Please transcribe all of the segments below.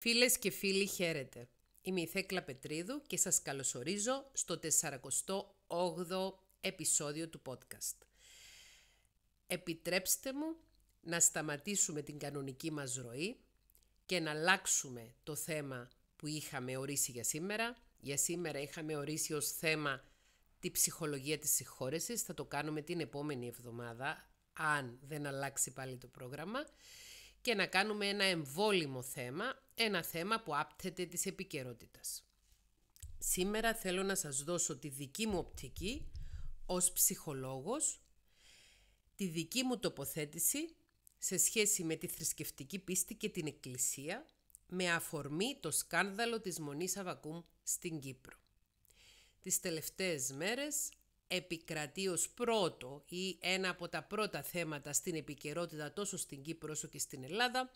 Φίλες και φίλοι χαίρετε. Είμαι η Θέκλα Πετρίδου και σας καλωσορίζω στο 48ο επεισόδιο του podcast. Επιτρέψτε μου να σταματήσουμε την κανονική μας ροή και να αλλάξουμε το θέμα που είχαμε ορίσει για σήμερα. Για σήμερα είχαμε ορίσει ως θέμα τη ψυχολογία της συγχώρεσης. Θα το κάνουμε την επόμενη εβδομάδα, αν δεν αλλάξει πάλι το πρόγραμμα και να κάνουμε ένα εμβόλυμο θέμα, ένα θέμα που άπτεται της επικαιρότητας. Σήμερα θέλω να σας δώσω τη δική μου οπτική ως ψυχολόγος, τη δική μου τοποθέτηση σε σχέση με τη θρησκευτική πίστη και την Εκκλησία, με αφορμή το σκάνδαλο της Μονής Αβακούμ στην Κύπρο. Τις τελευταίες μέρες επικρατεί ως πρώτο ή ένα από τα πρώτα θέματα στην επικαιρότητα τόσο στην Κύπρο όσο και στην Ελλάδα,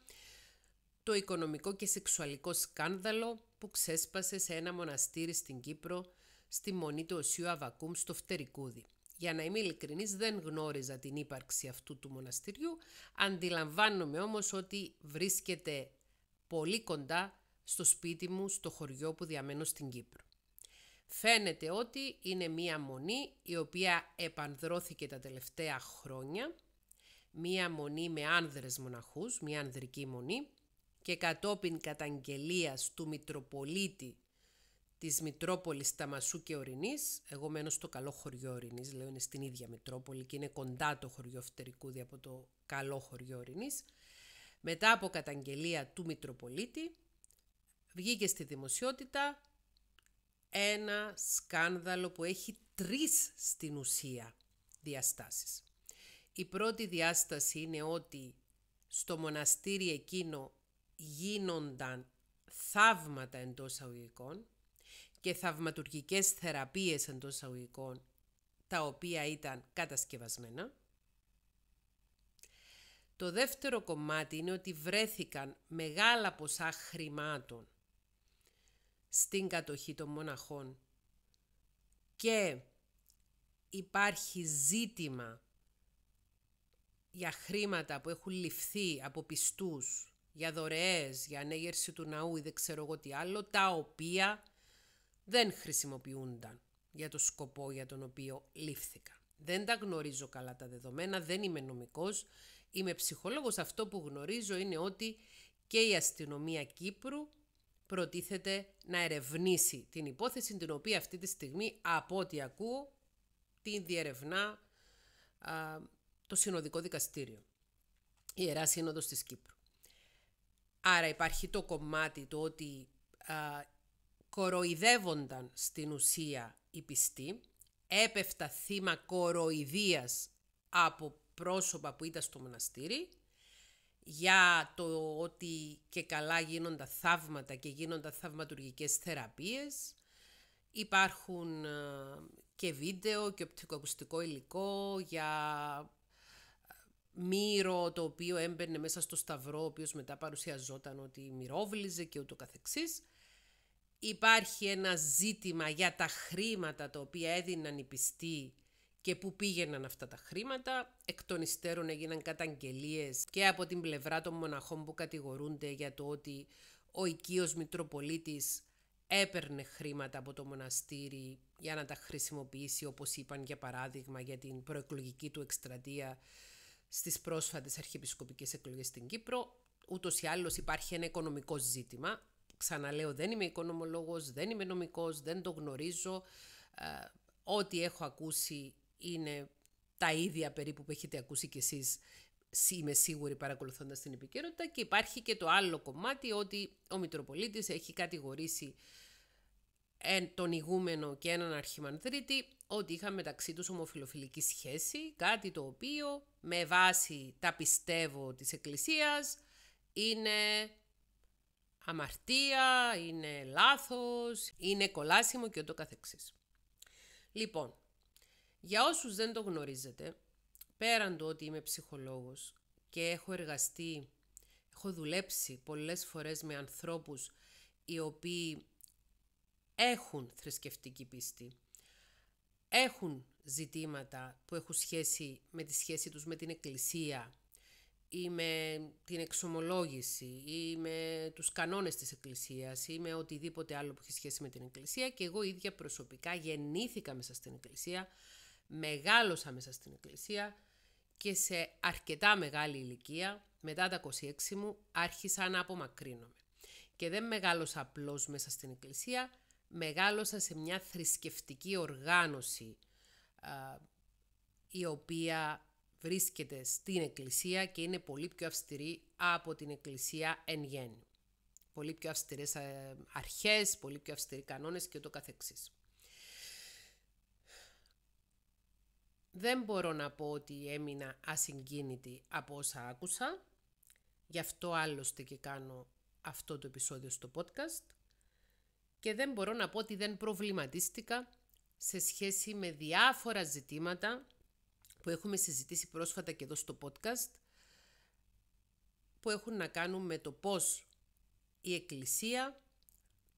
το οικονομικό και σεξουαλικό σκάνδαλο που ξέσπασε σε ένα μοναστήρι στην Κύπρο στη Μονή του Οσίου Αβακούμ στο Φτερικούδι. Για να είμαι ειλικρινής δεν γνώριζα την ύπαρξη αυτού του μοναστηριού, αντιλαμβάνομαι όμως ότι βρίσκεται πολύ κοντά στο σπίτι μου, στο χωριό που διαμένω στην Κύπρο. Φαίνεται ότι είναι μία μονή η οποία επανδρώθηκε τα τελευταία χρόνια, μία μονή με άνδρες μοναχούς, μία ανδρική μονή και κατόπιν καταγγελίας του Μητροπολίτη της Μητρόπολης Ταμασού και Ορεινής, εγώ μένω στο καλό χωριό Ορεινής, λέω είναι στην ίδια Μητρόπολη και είναι κοντά το χωριό Φτερικούδη από το καλό χωριό Ορεινής, μετά από καταγγελία του Μητροπολίτη, βγήκε στη δημοσιότητα ένα σκάνδαλο που έχει τρεις στην ουσία διαστάσεις. Η πρώτη διάσταση είναι ότι στο μοναστήρι εκείνο γίνονταν θαύματα εντός αγωγικών και θαυματουργικές θεραπείες εντός αγωγικών τα οποία ήταν κατασκευασμένα. Το δεύτερο κομμάτι είναι ότι βρέθηκαν μεγάλα ποσά χρημάτων στην κατοχή των μοναχών. Και υπάρχει ζήτημα για χρήματα που έχουν ληφθεί από πιστούς, για δωρεές, για ανέγερση του ναού ή δεν ξέρω εγώ τι άλλο, τα οποία δεν χρησιμοποιούνταν για το σκοπό για τον οποίο λήφθηκαν. Δεν τα γνωρίζω καλά τα δεδομένα, δεν είμαι νομικός, είμαι ψυχολόγος. Αυτό που γνωρίζω είναι ότι και η αστυνομία Κύπρου προτίθεται να ερευνήσει την υπόθεση την οποία αυτή τη στιγμή από ό,τι ακούω την διερευνά το Συνοδικό Δικαστήριο, η Ιερά Σύνοδος της Κύπρου. Άρα υπάρχει το κομμάτι το ότι κοροϊδεύονταν στην ουσία η πιστή έπεφτα θύμα κοροϊδίας από πρόσωπα που ήταν στο μοναστήρι για το ότι και καλά γίνονται θαύματα και γίνονται θαυματουργικές θεραπείες. Υπάρχουν ε, και βίντεο και οπτικοακουστικό υλικό για ε, μύρο το οποίο έμπαινε μέσα στο σταυρό, ο οποίος μετά παρουσιαζόταν ότι μυρόβλιζε και ούτω καθεξής. Υπάρχει ένα ζήτημα για τα χρήματα τα οποία έδιναν οι πιστοί και πού πήγαιναν αυτά τα χρήματα. Εκ των υστέρων έγιναν καταγγελίες και από την πλευρά των μοναχών που κατηγορούνται για το ότι ο οικείος Μητροπολίτης έπαιρνε χρήματα από το μοναστήρι για να τα χρησιμοποιήσει όπως είπαν για παράδειγμα για την προεκλογική του εκστρατεία στις πρόσφατες αρχιεπισκοπικές εκλογές στην Κύπρο. Ούτως ή άλλως υπάρχει ένα οικονομικό ζήτημα. Ξαναλέω δεν είμαι οικονομολόγος, δεν είμαι νομικός, δεν το γνωρίζω. Ε, ό,τι έχω ακούσει είναι τα ίδια περίπου που έχετε ακούσει κι εσείς είμαι σίγουρη παρακολουθώντας την επικαιρότητα και υπάρχει και το άλλο κομμάτι ότι ο Μητροπολίτης έχει κατηγορήσει ε, τον ηγούμενο και έναν αρχιμανδρίτη ότι είχαν μεταξύ τους ομοφιλοφιλική σχέση, κάτι το οποίο με βάση τα πιστεύω της Εκκλησίας είναι αμαρτία, είναι λάθος, είναι κολάσιμο και ούτω καθεξής. Λοιπόν, για όσους δεν το γνωρίζετε, πέραν το ότι είμαι ψυχολόγος και έχω εργαστεί, έχω δουλέψει πολλές φορές με ανθρώπους οι οποίοι έχουν θρησκευτική πίστη, έχουν ζητήματα που έχουν σχέση με τη σχέση τους με την εκκλησία ή με την εξομολόγηση ή με τους κανόνες της εκκλησίας ή με οτιδήποτε άλλο που έχει σχέση με την εκκλησία και εγώ ίδια προσωπικά γεννήθηκα μέσα στην εκκλησία μεγάλωσα μέσα στην εκκλησία και σε αρκετά μεγάλη ηλικία, μετά τα 26 μου, άρχισα να απομακρύνομαι. Και δεν μεγάλωσα απλώς μέσα στην εκκλησία, μεγάλωσα σε μια θρησκευτική οργάνωση η οποία βρίσκεται στην εκκλησία και είναι πολύ πιο αυστηρή από την εκκλησία εν γέννη. Πολύ πιο αυστηρές ε, αρχές, πολύ πιο αυστηροί κανόνες και το καθεξής. Δεν μπορώ να πω ότι έμεινα ασυγκίνητη από όσα άκουσα, γι' αυτό άλλωστε και κάνω αυτό το επεισόδιο στο podcast και δεν μπορώ να πω ότι δεν προβληματίστηκα σε σχέση με διάφορα ζητήματα που έχουμε συζητήσει πρόσφατα και εδώ στο podcast που έχουν να κάνουν με το πώς η Εκκλησία,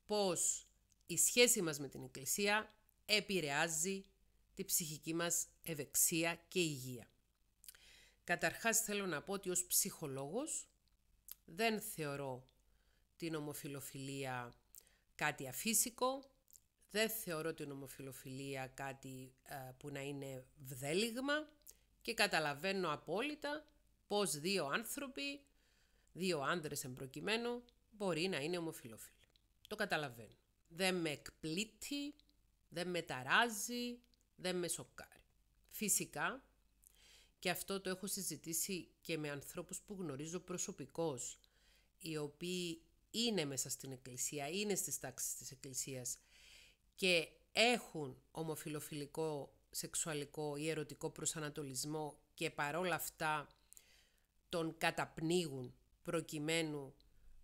πώς η σχέση μας με την Εκκλησία επηρεάζει τη ψυχική μας ευεξία και υγεία. Καταρχάς θέλω να πω ότι ως ψυχολόγος δεν θεωρώ την ομοφιλοφιλία κάτι αφύσικο, δεν θεωρώ την ομοφιλοφιλία κάτι ε, που να είναι βδέλιγμα και καταλαβαίνω απόλυτα πως δύο άνθρωποι, δύο άνδρες εμπροκειμένου, μπορεί να είναι ομοφιλόφιλοι. Το καταλαβαίνω. Δεν με εκπλήττει, δεν με ταράζει, δεν με σοκάρει. Φυσικά, και αυτό το έχω συζητήσει και με ανθρώπους που γνωρίζω προσωπικώς, οι οποίοι είναι μέσα στην εκκλησία, είναι στις τάξεις της εκκλησίας και έχουν ομοφιλοφιλικό, σεξουαλικό ή ερωτικό προσανατολισμό και παρόλα αυτά τον καταπνίγουν προκειμένου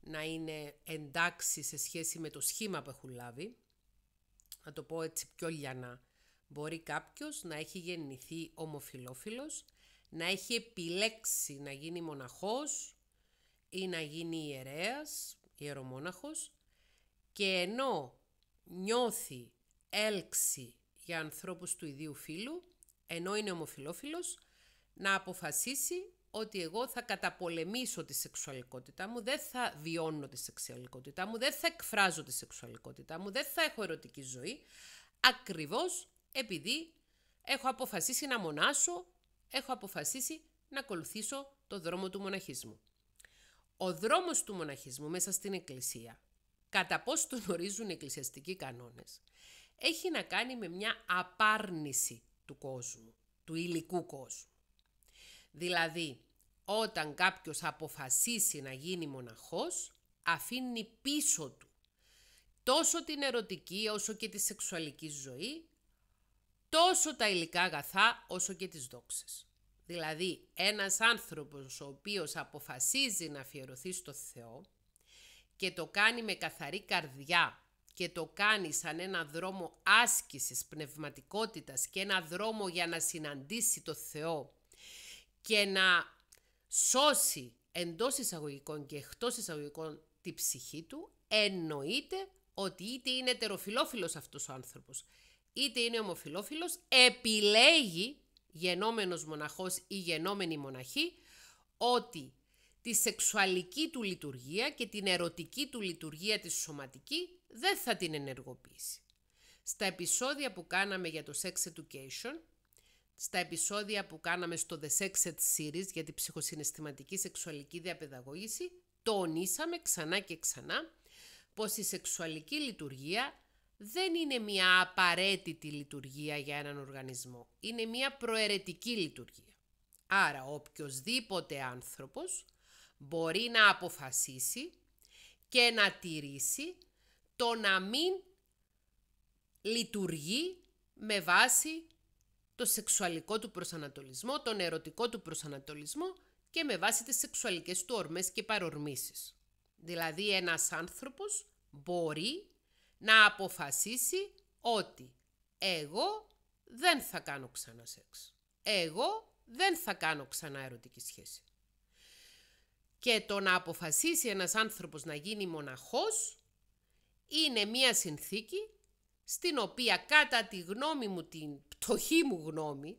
να είναι εντάξει σε σχέση με το σχήμα που έχουν λάβει. Να το πω έτσι πιο λιανά. Μπορεί κάποιος να έχει γεννηθεί ομοφιλόφιλος, να έχει επιλέξει να γίνει μοναχός ή να γίνει ιερέας, ιερομόναχος και ενώ νιώθει έλξη για ανθρώπους του ιδίου φύλου, ενώ είναι ομοφιλόφιλος, να αποφασίσει ότι εγώ θα καταπολεμήσω τη σεξουαλικότητά μου, δεν θα βιώνω τη σεξουαλικότητά μου, δεν θα εκφράζω τη σεξουαλικότητά μου, δεν θα έχω ερωτική ζωή, ακριβώς επειδή έχω αποφασίσει να μονάσω, έχω αποφασίσει να ακολουθήσω το δρόμο του μοναχισμού. Ο δρόμος του μοναχισμού μέσα στην Εκκλησία, κατά πώς τον ορίζουν οι εκκλησιαστικοί κανόνες, έχει να κάνει με μια απάρνηση του κόσμου, του υλικού κόσμου. Δηλαδή, όταν κάποιος αποφασίσει να γίνει μοναχός, αφήνει πίσω του τόσο την ερωτική όσο και τη σεξουαλική ζωή, τόσο τα υλικά αγαθά όσο και τις δόξες. Δηλαδή, ένας άνθρωπος ο οποίος αποφασίζει να αφιερωθεί στο Θεό και το κάνει με καθαρή καρδιά και το κάνει σαν ένα δρόμο άσκησης πνευματικότητας και ένα δρόμο για να συναντήσει το Θεό και να σώσει εντός εισαγωγικών και εκτός εισαγωγικών τη ψυχή του, εννοείται ότι είτε είναι τεροφιλόφιλος αυτός ο άνθρωπος, είτε είναι ομοφιλόφιλος, επιλέγει γενόμενος μοναχός ή γενόμενη μοναχή ότι τη σεξουαλική του λειτουργία και την ερωτική του λειτουργία της σωματική δεν θα την ενεργοποιήσει. Στα επεισόδια που κάναμε για το Sex Education, στα επεισόδια που κάναμε στο The Sex Ed Series για την ψυχοσυναισθηματική σεξουαλική διαπαιδαγώγηση, τονίσαμε ξανά και ξανά πως η σεξουαλική λειτουργία δεν είναι μια απαραίτητη λειτουργία για έναν οργανισμό. Είναι μια προαιρετική λειτουργία. Άρα οποιοδήποτε άνθρωπος μπορεί να αποφασίσει και να τηρήσει το να μην λειτουργεί με βάση το σεξουαλικό του προσανατολισμό, τον ερωτικό του προσανατολισμό και με βάση τις σεξουαλικές του ορμές και παρορμήσεις. Δηλαδή ένας άνθρωπος μπορεί να αποφασίσει ότι εγώ δεν θα κάνω ξανά σεξ. Εγώ δεν θα κάνω ξανά ερωτική σχέση. Και το να αποφασίσει ένας άνθρωπος να γίνει μοναχός είναι μία συνθήκη στην οποία κατά τη γνώμη μου, την πτωχή μου γνώμη,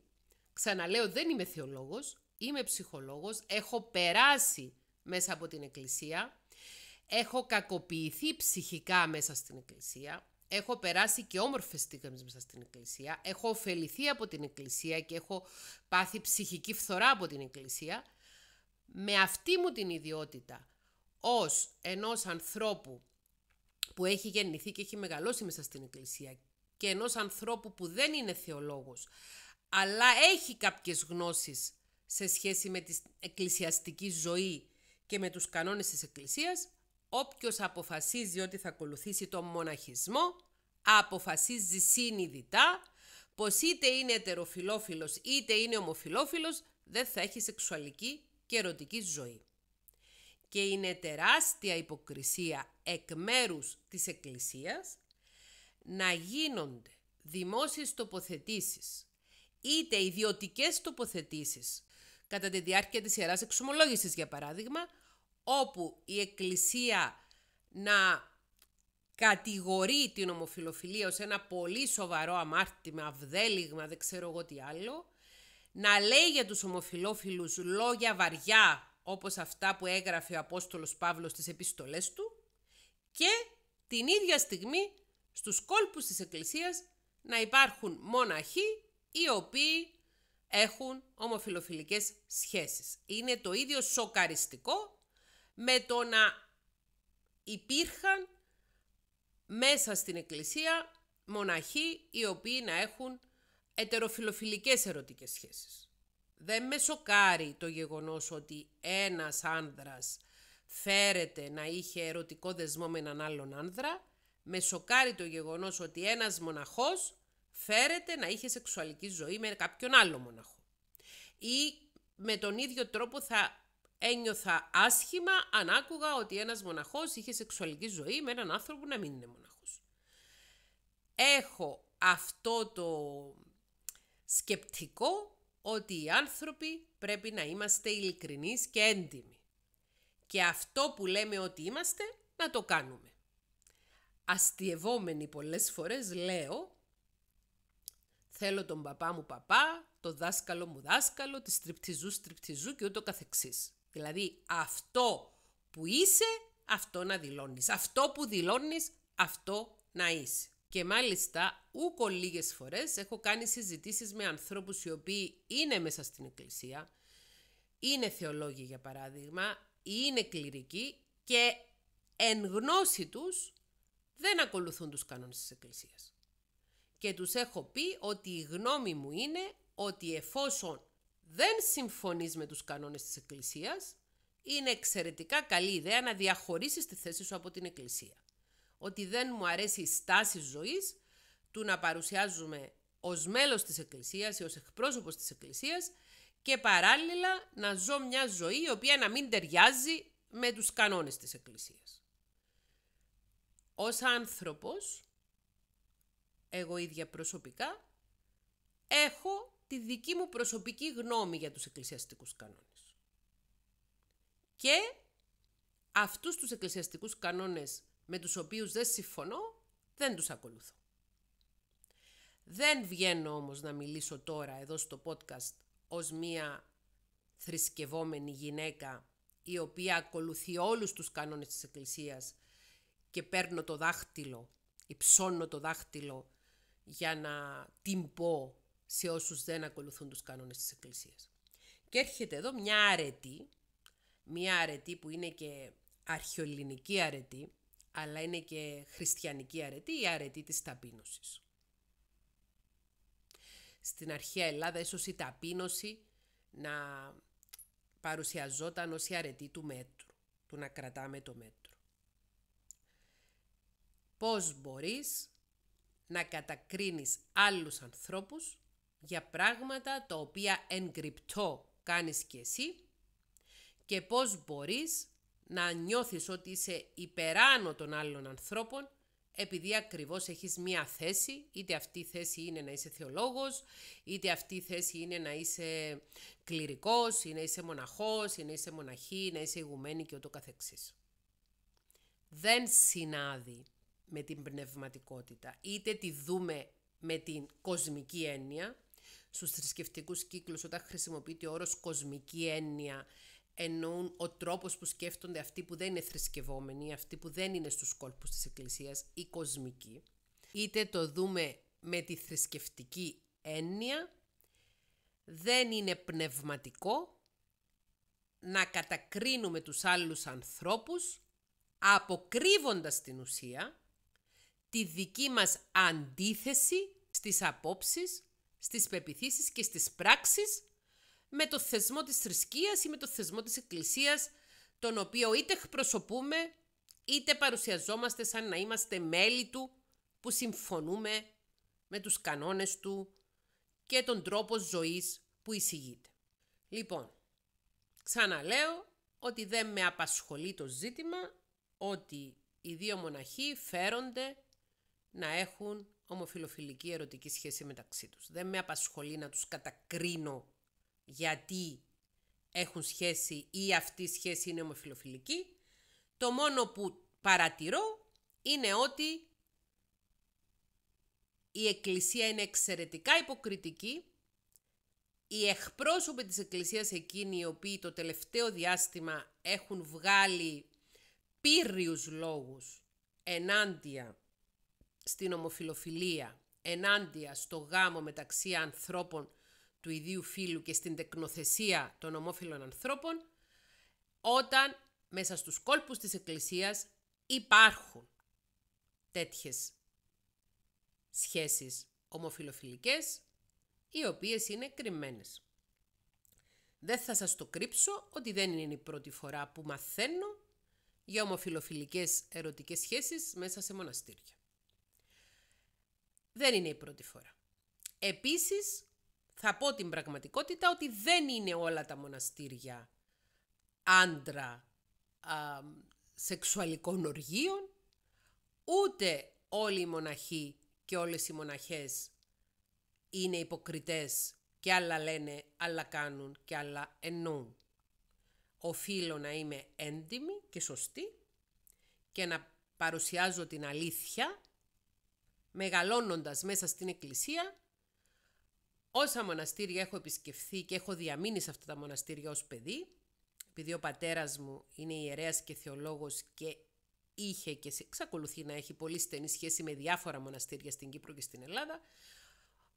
ξαναλέω δεν είμαι θεολόγος, είμαι ψυχολόγος, έχω περάσει μέσα από την εκκλησία, έχω κακοποιηθεί ψυχικά μέσα στην εκκλησία, έχω περάσει και όμορφες στιγμές μέσα στην εκκλησία, έχω ωφεληθεί από την εκκλησία και έχω πάθει ψυχική φθορά από την εκκλησία, με αυτή μου την ιδιότητα ως ενός ανθρώπου που έχει γεννηθεί και έχει μεγαλώσει μέσα στην εκκλησία και ενός ανθρώπου που δεν είναι θεολόγος, αλλά έχει κάποιες γνώσεις σε σχέση με την εκκλησιαστική ζωή και με τους κανόνες της εκκλησίας, όποιος αποφασίζει ότι θα ακολουθήσει τον μοναχισμό, αποφασίζει συνειδητά πως είτε είναι ετεροφιλόφιλος είτε είναι ομοφιλόφιλος, δεν θα έχει σεξουαλική και ερωτική ζωή. Και είναι τεράστια υποκρισία εκ μέρους της Εκκλησίας να γίνονται δημόσιες τοποθετήσεις, είτε ιδιωτικές τοποθετήσεις, κατά τη διάρκεια της Ιεράς Εξομολόγησης για παράδειγμα, όπου η Εκκλησία να κατηγορεί την ομοφιλοφιλία ως ένα πολύ σοβαρό αμάρτημα, αυδέλιγμα, δεν ξέρω εγώ τι άλλο, να λέει για τους ομοφιλόφιλους λόγια βαριά, όπως αυτά που έγραφε ο Απόστολος Παύλος στις επιστολές του, και την ίδια στιγμή στους κόλπους της Εκκλησίας να υπάρχουν μοναχοί οι οποίοι έχουν ομοφιλοφιλικές σχέσεις. Είναι το ίδιο σοκαριστικό με το να υπήρχαν μέσα στην εκκλησία μοναχοί οι οποίοι να έχουν ετεροφιλοφιλικές ερωτικές σχέσεις. Δεν με σοκάρει το γεγονός ότι ένας άνδρας φέρεται να είχε ερωτικό δεσμό με έναν άλλον άνδρα, με σοκάρει το γεγονός ότι ένας μοναχός φέρεται να είχε σεξουαλική ζωή με κάποιον άλλο μοναχό. Ή με τον ίδιο τρόπο θα ένιωθα άσχημα αν άκουγα ότι ένας μοναχός είχε σεξουαλική ζωή με έναν άνθρωπο να μην είναι μοναχός. Έχω αυτό το σκεπτικό ότι οι άνθρωποι πρέπει να είμαστε ειλικρινείς και έντιμοι. Και αυτό που λέμε ότι είμαστε, να το κάνουμε. Αστιευόμενοι πολλές φορές λέω, θέλω τον παπά μου παπά, το δάσκαλο μου δάσκαλο, τη στριπτιζού στριπτιζού και ούτω καθεξής. Δηλαδή αυτό που είσαι, αυτό να δηλώνεις. Αυτό που δηλώνεις, αυτό να είσαι. Και μάλιστα, ούκο λίγες φορές έχω κάνει συζητήσεις με ανθρώπους οι οποίοι είναι μέσα στην εκκλησία, είναι θεολόγοι για παράδειγμα, είναι κληρικοί και εν γνώση τους δεν ακολουθούν τους κανόνες της εκκλησίας. Και τους έχω πει ότι η γνώμη μου είναι ότι εφόσον δεν συμφωνείς με τους κανόνες της Εκκλησίας, είναι εξαιρετικά καλή ιδέα να διαχωρίσεις τη θέση σου από την Εκκλησία. Ότι δεν μου αρέσει η στάση ζωής του να παρουσιάζουμε ως μέλος της Εκκλησίας ή ως εκπρόσωπος της Εκκλησίας και παράλληλα να ζω μια ζωή η οποία να μην ταιριάζει με τους κανόνες της Εκκλησίας. Ως άνθρωπος, εγώ ίδια προσωπικά, έχω τη δική μου προσωπική γνώμη για τους εκκλησιαστικούς κανόνες. Και αυτούς τους εκκλησιαστικούς κανόνες με τους οποίους δεν συμφωνώ, δεν τους ακολουθώ. Δεν βγαίνω όμως να μιλήσω τώρα εδώ στο podcast ως μία θρησκευόμενη γυναίκα η οποία ακολουθεί όλους τους κανόνες της Εκκλησίας και παίρνω το δάχτυλο, υψώνω το δάχτυλο για να την πω σε όσους δεν ακολουθούν τους κανόνες της Εκκλησίας. Και έρχεται εδώ μια αρετή, μια αρετή που είναι και αρχαιοληνική αρετή, αλλά είναι και χριστιανική αρετή, η αρετή της ταπείνωσης. Στην αρχαία Ελλάδα ίσως η ταπείνωση να παρουσιαζόταν ως η αρετή του μέτρου, του να κρατάμε το μέτρο. Πώς μπορείς να κατακρίνεις άλλους ανθρώπους για πράγματα τα οποία εν κάνεις και εσύ και πώς μπορείς να νιώθεις ότι είσαι υπεράνω των άλλων ανθρώπων επειδή ακριβώς έχεις μία θέση, είτε αυτή η θέση είναι να είσαι θεολόγος, είτε αυτή η θέση είναι να είσαι κληρικός, ή να είσαι μοναχός, ή να είσαι μοναχή, ή να είσαι ηγουμένη και ούτω καθεξής. Δεν συνάδει με την πνευματικότητα, είτε τη δούμε με την κοσμική έννοια, Στους θρησκευτικούς κύκλους, όταν χρησιμοποιείται ο όρος κοσμική έννοια εννοούν ο τρόπος που σκέφτονται αυτοί που δεν είναι θρησκευόμενοι, αυτοί που δεν είναι στους κόλπους της Εκκλησίας, οι κοσμικοί. Είτε το δούμε με τη θρησκευτική έννοια, δεν είναι πνευματικό να κατακρίνουμε τους άλλους ανθρώπους αποκρύβοντας την ουσία τη δική μας αντίθεση στις απόψεις στις πεπιθήσεις και στις πράξεις με το θεσμό της θρησκείας ή με το θεσμό της εκκλησίας τον οποίο είτε εκπροσωπούμε είτε παρουσιαζόμαστε σαν να είμαστε μέλη του που συμφωνούμε με τους κανόνες του και τον τρόπο ζωής που εισηγείται. Λοιπόν, ξαναλέω ότι δεν με απασχολεί το ζήτημα ότι οι δύο μοναχοί φέρονται να έχουν ομοφιλοφιλική ερωτική σχέση μεταξύ τους. Δεν με απασχολεί να τους κατακρίνω γιατί έχουν σχέση ή αυτή η σχέση είναι ομοφιλοφιλική. Το μόνο που παρατηρώ είναι ότι η Εκκλησία είναι εξαιρετικά υποκριτική. Οι εκπρόσωποι της Εκκλησίας εκείνοι οι οποίοι το τελευταίο διάστημα έχουν βγάλει πύριους λόγους ενάντια στην ομοφιλοφιλία, ενάντια στο γάμο μεταξύ ανθρώπων του ιδίου φίλου και στην τεκνοθεσία των ομόφυλων ανθρώπων, όταν μέσα στους κόλπους της Εκκλησίας υπάρχουν τέτοιες σχέσεις ομοφιλοφιλικές, οι οποίες είναι κρυμμένες. Δεν θα σας το κρύψω ότι δεν είναι η πρώτη φορά που μαθαίνω για ομοφιλοφιλικές ερωτικές σχέσεις μέσα σε μοναστήρια δεν είναι η πρώτη φορά. Επίσης, θα πω την πραγματικότητα ότι δεν είναι όλα τα μοναστήρια άντρα α, σεξουαλικών οργείων, ούτε όλοι οι μοναχοί και όλες οι μοναχές είναι υποκριτές και άλλα λένε, άλλα κάνουν και άλλα εννοούν. Οφείλω να είμαι έντιμη και σωστή και να παρουσιάζω την αλήθεια μεγαλώνοντας μέσα στην εκκλησία, όσα μοναστήρια έχω επισκεφθεί και έχω διαμείνει σε αυτά τα μοναστήρια ως παιδί, επειδή ο πατέρας μου είναι ιερέας και θεολόγος και είχε και εξακολουθεί να έχει πολύ στενή σχέση με διάφορα μοναστήρια στην Κύπρο και στην Ελλάδα,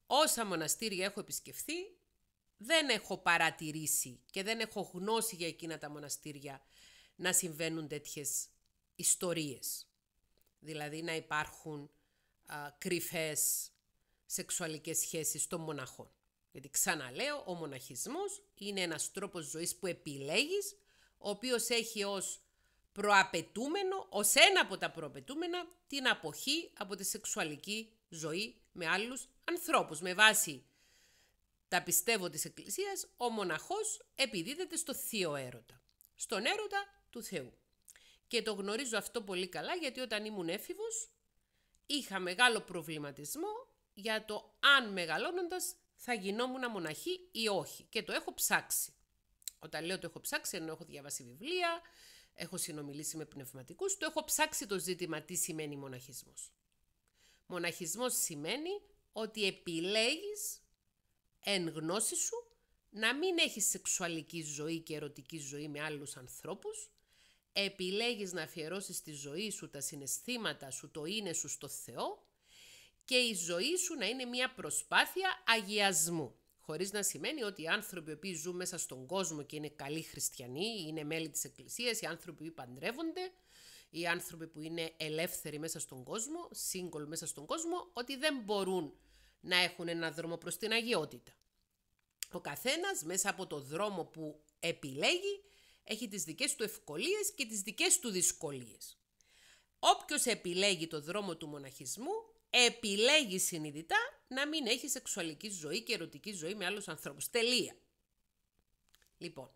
όσα μοναστήρια έχω επισκεφθεί, δεν έχω παρατηρήσει και δεν έχω γνώση για εκείνα τα μοναστήρια να συμβαίνουν τέτοιες ιστορίες. Δηλαδή να υπάρχουν α, κρυφές σεξουαλικές σχέσεις των μοναχών. Γιατί ξαναλέω, ο μοναχισμός είναι ένας τρόπος ζωής που επιλέγεις, ο οποίος έχει ως προαπαιτούμενο, ως ένα από τα προαπαιτούμενα, την αποχή από τη σεξουαλική ζωή με άλλους ανθρώπους. Με βάση τα πιστεύω της Εκκλησίας, ο μοναχός επιδίδεται στο θείο έρωτα, στον έρωτα του Θεού. Και το γνωρίζω αυτό πολύ καλά γιατί όταν ήμουν έφηβος, είχα μεγάλο προβληματισμό για το αν μεγαλώνοντας θα γινόμουν μοναχή ή όχι και το έχω ψάξει. Όταν λέω το έχω ψάξει, ενώ έχω διαβάσει βιβλία, έχω συνομιλήσει με πνευματικούς, το έχω ψάξει το ζήτημα τι σημαίνει μοναχισμός. Μοναχισμός σημαίνει ότι επιλέγεις εν γνώση σου να μην έχεις σεξουαλική ζωή και ερωτική ζωή με άλλους ανθρώπους, επιλέγεις να αφιερώσεις τη ζωή σου, τα συναισθήματα σου, το είναι σου στο Θεό και η ζωή σου να είναι μια προσπάθεια αγιασμού. Χωρίς να σημαίνει ότι οι άνθρωποι που οποίοι ζουν μέσα στον κόσμο και είναι καλοί χριστιανοί, είναι μέλη της εκκλησίας, οι άνθρωποι που παντρεύονται, οι άνθρωποι που είναι ελεύθεροι μέσα στον κόσμο, σύγκολοι μέσα στον κόσμο, ότι δεν μπορούν να έχουν ένα δρόμο προς την αγιότητα. Ο καθένας μέσα από το δρόμο που επιλέγει έχει τις δικές του ευκολίες και τις δικές του δυσκολίες. Όποιος επιλέγει το δρόμο του μοναχισμού, επιλέγει συνειδητά να μην έχει σεξουαλική ζωή και ερωτική ζωή με άλλους ανθρώπους. Τελεία. Λοιπόν,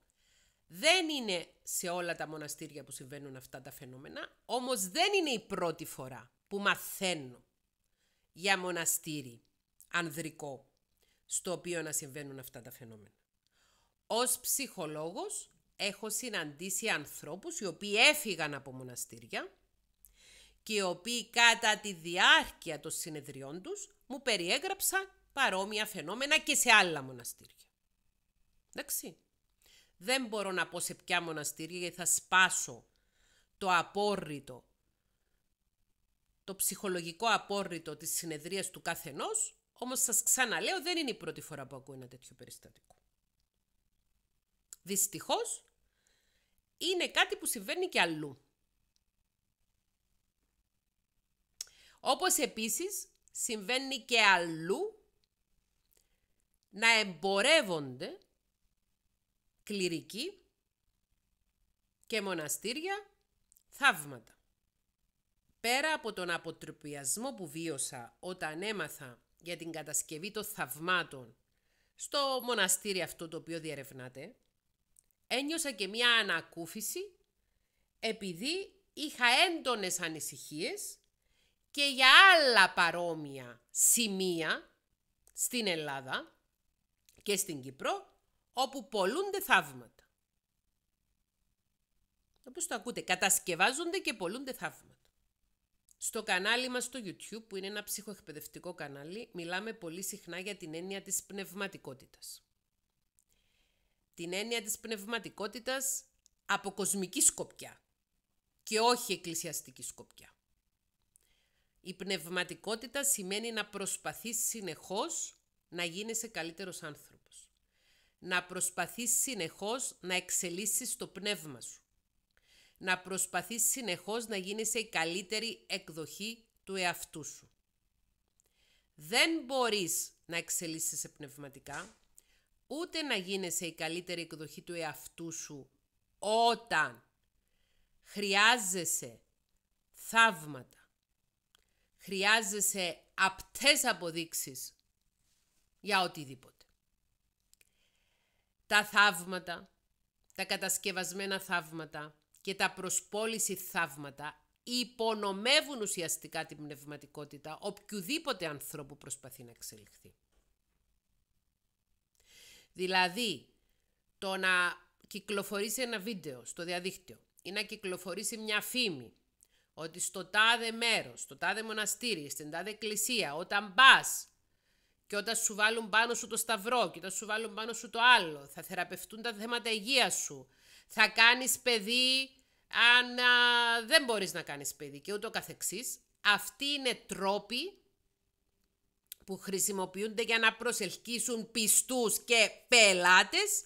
δεν είναι σε όλα τα μοναστήρια που συμβαίνουν αυτά τα φαινόμενα, όμως δεν είναι η πρώτη φορά που μαθαίνω για μοναστήρι ανδρικό στο οποίο να συμβαίνουν αυτά τα φαινόμενα. Ως ψυχολόγος έχω συναντήσει ανθρώπους οι οποίοι έφυγαν από μοναστήρια και οι οποίοι κατά τη διάρκεια των συνεδριών τους μου περιέγραψαν παρόμοια φαινόμενα και σε άλλα μοναστήρια. Εντάξει. Δεν μπορώ να πω σε ποια μοναστήρια γιατί θα σπάσω το απόρριτο, το ψυχολογικό απόρριτο της συνεδρίας του καθενός, όμως σας ξαναλέω δεν είναι η πρώτη φορά που ακούω ένα τέτοιο περιστατικό. Δυστυχώς είναι κάτι που συμβαίνει και αλλού. Όπως επίσης συμβαίνει και αλλού να εμπορεύονται κληρικοί και μοναστήρια θαύματα. Πέρα από τον αποτροπιασμό που βίωσα όταν έμαθα για την κατασκευή των θαυμάτων στο μοναστήρι αυτό το οποίο διερευνάτε, ένιωσα και μία ανακούφιση επειδή είχα έντονες ανησυχίες και για άλλα παρόμοια σημεία στην Ελλάδα και στην Κύπρο όπου πολλούνται θαύματα. Όπως το ακούτε, κατασκευάζονται και πολλούνται θαύματα. Στο κανάλι μας στο YouTube, που είναι ένα ψυχοεκπαιδευτικό κανάλι, μιλάμε πολύ συχνά για την έννοια της πνευματικότητας την έννοια της πνευματικότητας από κοσμική σκοπιά και όχι εκκλησιαστική σκοπιά. Η πνευματικότητα σημαίνει να προσπαθείς συνεχώς να γίνεσαι καλύτερος άνθρωπος. Να προσπαθείς συνεχώς να εξελίσσεις το πνεύμα σου. Να προσπαθείς συνεχώς να γίνεσαι η καλύτερη εκδοχή του εαυτού σου. Δεν μπορείς να εξελίσσεσαι πνευματικά ούτε να γίνεσαι η καλύτερη εκδοχή του εαυτού σου όταν χρειάζεσαι θαύματα, χρειάζεσαι απτές αποδείξεις για οτιδήποτε. Τα θαύματα, τα κατασκευασμένα θαύματα και τα προσπόληση θαύματα υπονομεύουν ουσιαστικά την πνευματικότητα οποιοδήποτε ανθρώπου προσπαθεί να εξελιχθεί. Δηλαδή, το να κυκλοφορήσει ένα βίντεο στο διαδίκτυο ή να κυκλοφορήσει μια φήμη ότι στο τάδε μέρος, στο τάδε μοναστήρι, στην τάδε εκκλησία, όταν πας και όταν σου βάλουν πάνω σου το σταυρό και όταν σου βάλουν πάνω σου το άλλο, θα θεραπευτούν τα θέματα υγείας σου, θα κάνεις παιδί αν α, δεν μπορείς να κάνεις παιδί και ούτω καθεξής. Αυτοί είναι τρόποι που χρησιμοποιούνται για να προσελκύσουν πιστούς και πελάτες,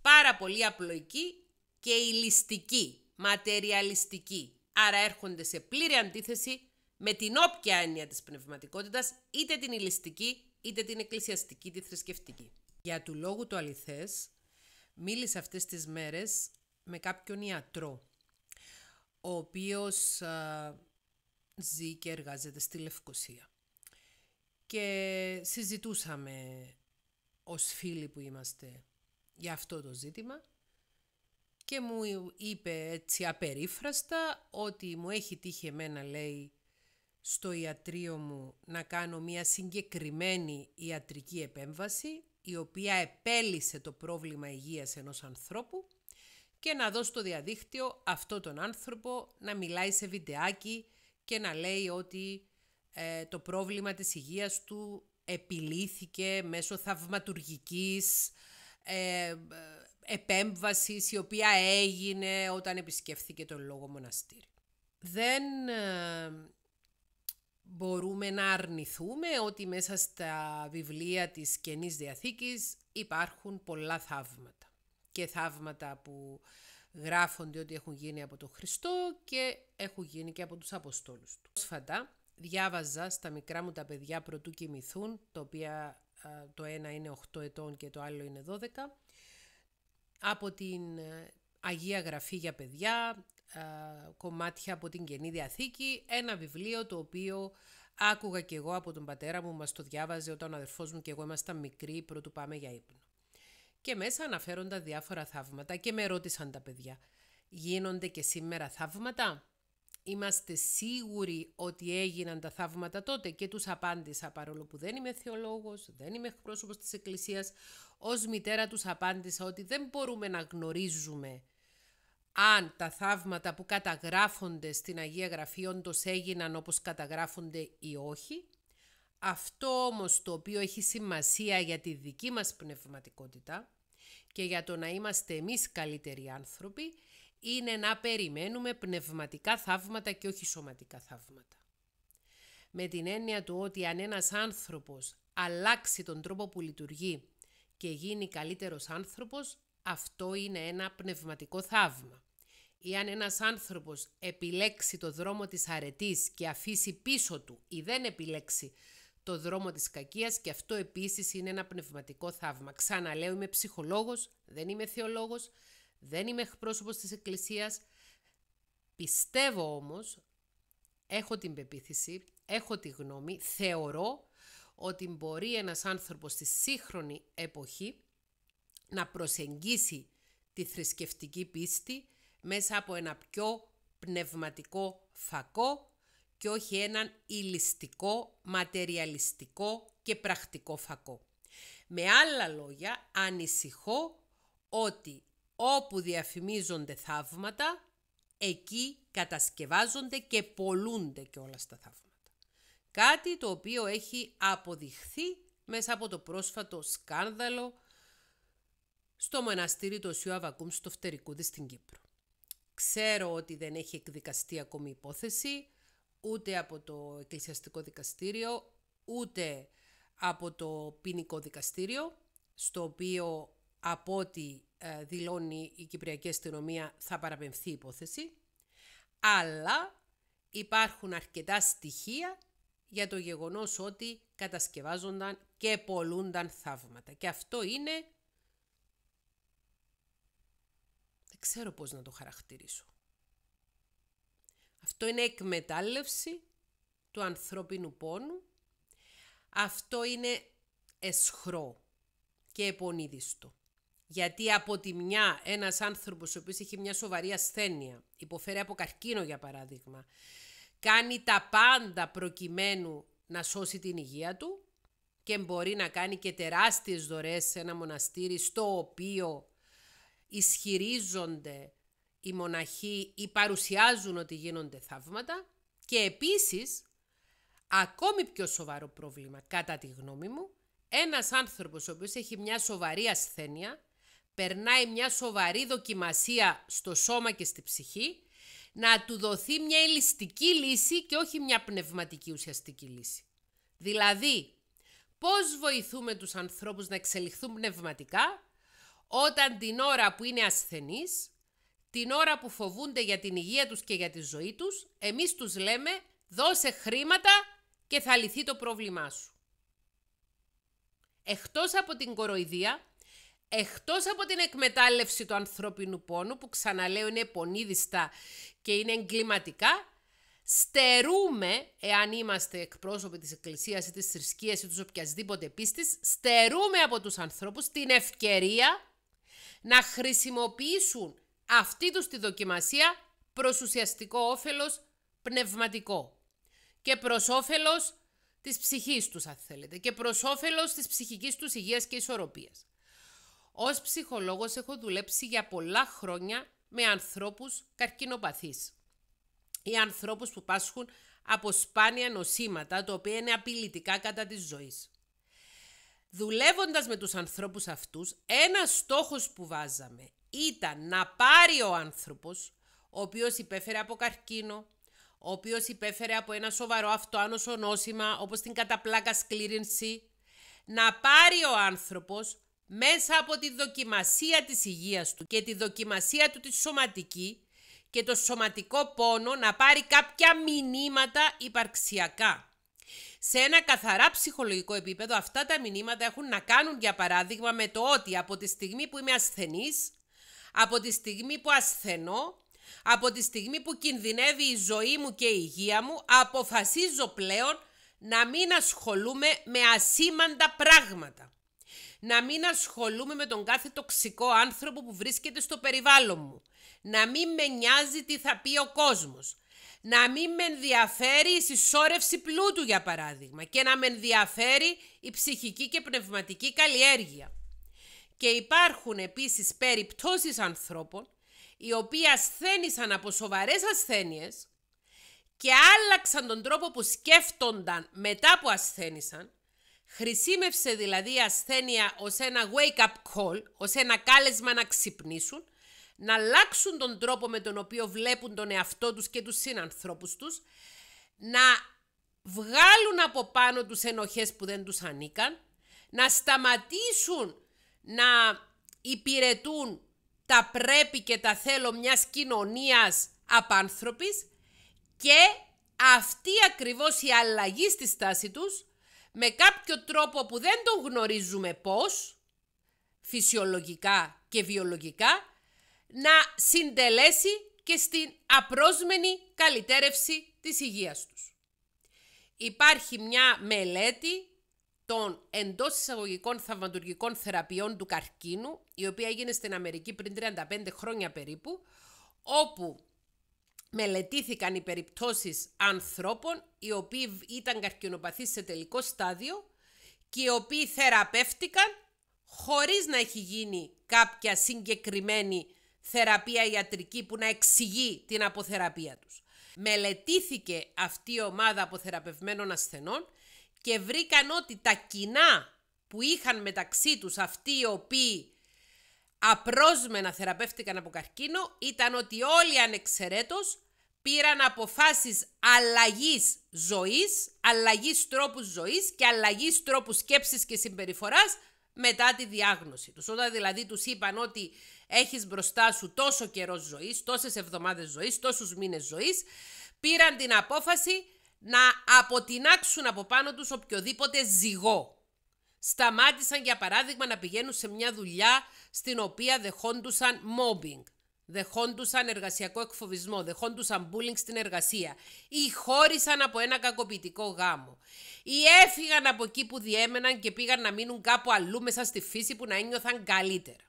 πάρα πολύ απλοϊκή και ηλιστική, ματεριαλιστική. Άρα έρχονται σε πλήρη αντίθεση με την όποια έννοια της πνευματικότητας, είτε την ηλιστική, είτε την εκκλησιαστική, τη θρησκευτική. Για του λόγου του αληθές, μίλησα αυτές τις μέρες με κάποιον ιατρό, ο οποίος ζει και εργάζεται στη Λευκοσία και συζητούσαμε ως φίλοι που είμαστε για αυτό το ζήτημα και μου είπε έτσι απερίφραστα ότι μου έχει τύχει εμένα λέει στο ιατρείο μου να κάνω μια συγκεκριμένη ιατρική επέμβαση η οποία επέλυσε το πρόβλημα υγείας ενός ανθρώπου και να δω το διαδίκτυο αυτό τον άνθρωπο να μιλάει σε βιντεάκι και να λέει ότι ε, το πρόβλημα της υγείας του επιλύθηκε μέσω θαυματουργικής ε, επέμβασης η οποία έγινε όταν επισκέφθηκε τον λόγο μοναστήρι. Δεν ε, μπορούμε να αρνηθούμε ότι μέσα στα βιβλία της Καινής Διαθήκης υπάρχουν πολλά θαύματα και θαύματα που γράφονται ότι έχουν γίνει από τον Χριστό και έχουν γίνει και από τους Αποστόλους του διάβαζα στα μικρά μου τα παιδιά προτού κοιμηθούν, το οποία το ένα είναι 8 ετών και το άλλο είναι 12, από την ε, Αγία Γραφή για παιδιά, κομμάτια από την Καινή Διαθήκη, ένα βιβλίο το οποίο άκουγα και εγώ από τον πατέρα μου, μας το διάβαζε όταν ο αδερφός μου και εγώ ήμασταν μικροί πρωτού πάμε για ύπνο. Και μέσα αναφέρονταν διάφορα θαύματα και με ρώτησαν τα παιδιά, γίνονται και σήμερα θαύματα είμαστε σίγουροι ότι έγιναν τα θαύματα τότε και τους απάντησα παρόλο που δεν είμαι θεολόγος, δεν είμαι εκπρόσωπος της Εκκλησίας, ως μητέρα τους απάντησα ότι δεν μπορούμε να γνωρίζουμε αν τα θαύματα που καταγράφονται στην Αγία Γραφή όντως έγιναν όπως καταγράφονται ή όχι. Αυτό όμως το οποίο έχει σημασία για τη δική μας πνευματικότητα και για το να είμαστε εμείς καλύτεροι άνθρωποι είναι να περιμένουμε πνευματικά θαύματα και όχι σωματικά θαύματα. Με την έννοια του ότι αν ένας άνθρωπος αλλάξει τον τρόπο που λειτουργεί και γίνει καλύτερος άνθρωπος, αυτό είναι ένα πνευματικό θαύμα. Ή αν ένας άνθρωπος επιλέξει το δρόμο της αρετής και αφήσει πίσω του ή δεν επιλέξει το δρόμο της κακίας και αυτό επίσης είναι ένα πνευματικό θαύμα. Ξαναλέω είμαι ψυχολόγος, δεν είμαι θεολόγος, δεν είμαι εκπρόσωπος της Εκκλησίας. Πιστεύω όμως, έχω την πεποίθηση, έχω τη γνώμη, θεωρώ ότι μπορεί ένας άνθρωπος στη σύγχρονη εποχή να προσεγγίσει τη θρησκευτική πίστη μέσα από ένα πιο πνευματικό φακό και όχι έναν ηλιστικό, ματεριαλιστικό και πρακτικό φακό. Με άλλα λόγια, ανησυχώ ότι Όπου διαφημίζονται θαύματα, εκεί κατασκευάζονται και πολλούνται και όλα στα θαύματα. Κάτι το οποίο έχει αποδειχθεί μέσα από το πρόσφατο σκάνδαλο στο μοναστήρι του Οσίου Αβακούμ στο Φτερικούδη στην Κύπρο. Ξέρω ότι δεν έχει εκδικαστεί ακόμη υπόθεση, ούτε από το Εκκλησιαστικό Δικαστήριο, ούτε από το Ποινικό Δικαστήριο, στο οποίο από ό,τι ε, δηλώνει η Κυπριακή Αστυνομία θα παραπεμφθεί η υπόθεση, αλλά υπάρχουν αρκετά στοιχεία για το γεγονός ότι κατασκευάζονταν και πολλούνταν θαύματα. Και αυτό είναι... Δεν ξέρω πώς να το χαρακτηρίσω. Αυτό είναι εκμετάλλευση του ανθρώπινου πόνου. Αυτό είναι εσχρό και επονίδιστο. Γιατί από τη μια ένας άνθρωπος ο οποίος έχει μια σοβαρή ασθένεια, υποφέρει από καρκίνο για παράδειγμα, κάνει τα πάντα προκειμένου να σώσει την υγεία του και μπορεί να κάνει και τεράστιες δωρές σε ένα μοναστήρι στο οποίο ισχυρίζονται οι μοναχοί ή παρουσιάζουν ότι γίνονται θαύματα και επίσης ακόμη πιο σοβαρό πρόβλημα κατά τη γνώμη μου ένας άνθρωπος ο οποίος έχει μια σοβαρή ασθένεια περνάει μια σοβαρή δοκιμασία στο σώμα και στη ψυχή, να του δοθεί μια ελιστική λύση και όχι μια πνευματική ουσιαστική λύση. Δηλαδή, πώς βοηθούμε τους ανθρώπους να εξελιχθούν πνευματικά όταν την ώρα που είναι ασθενείς, την ώρα που φοβούνται για την υγεία τους και για τη ζωή τους, εμείς τους λέμε δώσε χρήματα και θα λυθεί το πρόβλημά σου. Εκτός από την κοροϊδία, Εκτός από την εκμετάλλευση του ανθρώπινου πόνου, που ξαναλέω είναι πονίδιστα και είναι εγκληματικά, στερούμε, εάν είμαστε εκπρόσωποι της Εκκλησίας ή της θρησκείας ή της οποιασδήποτε πίστης, στερούμε από τους ανθρώπους την ευκαιρία να χρησιμοποιήσουν αυτή τους τη δοκιμασία προς ουσιαστικό όφελος πνευματικό και προς όφελος της ψυχής τους, αν θέλετε, και προς όφελος της ψυχικής τους υγείας και ισορροπίας. Ως ψυχολόγος έχω δουλέψει για πολλά χρόνια με ανθρώπους καρκινοπαθείς ή ανθρώπους που πάσχουν από σπάνια νοσήματα, τα οποία είναι απειλητικά κατά της ζωής. Δουλεύοντας με τους ανθρώπους αυτούς, ένας στόχος που βάζαμε ήταν να πάρει ο άνθρωπος, ο οποίος υπέφερε από καρκίνο, ο οποίος υπέφερε από ένα σοβαρό αυτοάνωσο νόσημα, όπως την καταπλάκα σκλήρινση, να πάρει ο άνθρωπος μέσα από τη δοκιμασία της υγείας του και τη δοκιμασία του τη σωματική και το σωματικό πόνο να πάρει κάποια μηνύματα υπαρξιακά. Σε ένα καθαρά ψυχολογικό επίπεδο αυτά τα μηνύματα έχουν να κάνουν για παράδειγμα με το ότι από τη στιγμή που είμαι ασθενής, από τη στιγμή που ασθενώ, από τη στιγμή που κινδυνεύει η ζωή μου και η υγεία μου, αποφασίζω πλέον να μην ασχολούμαι με ασήμαντα πράγματα να μην ασχολούμαι με τον κάθε τοξικό άνθρωπο που βρίσκεται στο περιβάλλον μου, να μην με νοιάζει τι θα πει ο κόσμος, να μην με ενδιαφέρει η συσσόρευση πλούτου για παράδειγμα και να με ενδιαφέρει η ψυχική και πνευματική καλλιέργεια. Και υπάρχουν επίσης περιπτώσεις ανθρώπων οι οποίοι ασθένησαν από σοβαρές ασθένειες και άλλαξαν τον τρόπο που σκέφτονταν μετά που ασθένησαν Χρησιμεύσε δηλαδή η ασθένεια ως ένα wake-up call, ως ένα κάλεσμα να ξυπνήσουν, να αλλάξουν τον τρόπο με τον οποίο βλέπουν τον εαυτό τους και τους συνανθρώπους τους, να βγάλουν από πάνω τους ενοχές που δεν τους ανήκαν, να σταματήσουν να υπηρετούν τα πρέπει και τα θέλω μιας κοινωνίας απάνθρωπης και αυτή ακριβώς η αλλαγή στη στάση τους με κάποιο τρόπο που δεν τον γνωρίζουμε πώς, φυσιολογικά και βιολογικά, να συντελέσει και στην απρόσμενη καλυτέρευση της υγείας τους. Υπάρχει μια μελέτη των εντός εισαγωγικών θαυματουργικών θεραπείων του καρκίνου, η οποία έγινε στην Αμερική πριν 35 χρόνια περίπου, όπου μελετήθηκαν οι περιπτώσεις ανθρώπων οι οποίοι ήταν καρκινοπαθείς σε τελικό στάδιο και οι οποίοι θεραπεύτηκαν χωρίς να έχει γίνει κάποια συγκεκριμένη θεραπεία ιατρική που να εξηγεί την αποθεραπεία τους. Μελετήθηκε αυτή η ομάδα αποθεραπευμένων ασθενών και βρήκαν ότι τα κοινά που είχαν μεταξύ τους αυτοί οι οποίοι απρόσμενα θεραπεύτηκαν από καρκίνο ήταν ότι όλοι ανεξαιρέτως πήραν αποφάσεις αλλαγής ζωής, αλλαγής τρόπους ζωής και αλλαγής τρόπους σκέψης και συμπεριφοράς μετά τη διάγνωση τους. Όταν δηλαδή τους είπαν ότι έχεις μπροστά σου τόσο καιρός ζωής, τόσες εβδομάδες ζωής, τόσους μήνες ζωής, πήραν την απόφαση να αποτινάξουν από πάνω τους οποιοδήποτε ζυγό σταμάτησαν για παράδειγμα να πηγαίνουν σε μια δουλειά στην οποία δεχόντουσαν mobbing, δεχόντουσαν εργασιακό εκφοβισμό, δεχόντουσαν bullying στην εργασία ή χώρισαν από ένα κακοποιητικό γάμο ή έφυγαν από εκεί που διέμεναν και πήγαν να μείνουν κάπου αλλού μέσα στη φύση που να ένιωθαν καλύτερα.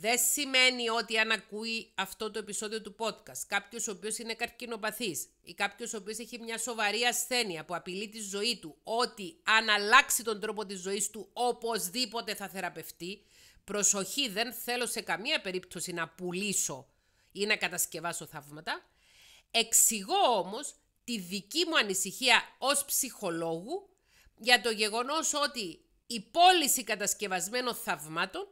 Δεν σημαίνει ότι αν ακούει αυτό το επεισόδιο του podcast κάποιος ο οποίος είναι καρκινοπαθής ή κάποιος ο οποίος έχει μια σοβαρή ασθένεια που απειλεί τη ζωή του, ότι αν αλλάξει τον τρόπο της ζωής του, οπωσδήποτε θα θεραπευτεί. Προσοχή, δεν θέλω σε καμία περίπτωση να πουλήσω ή να κατασκευάσω θαύματα. Εξηγώ όμως τη δική μου ανησυχία ως ψυχολόγου για το γεγονός ότι η πώληση κατασκευασμένων θαυμάτων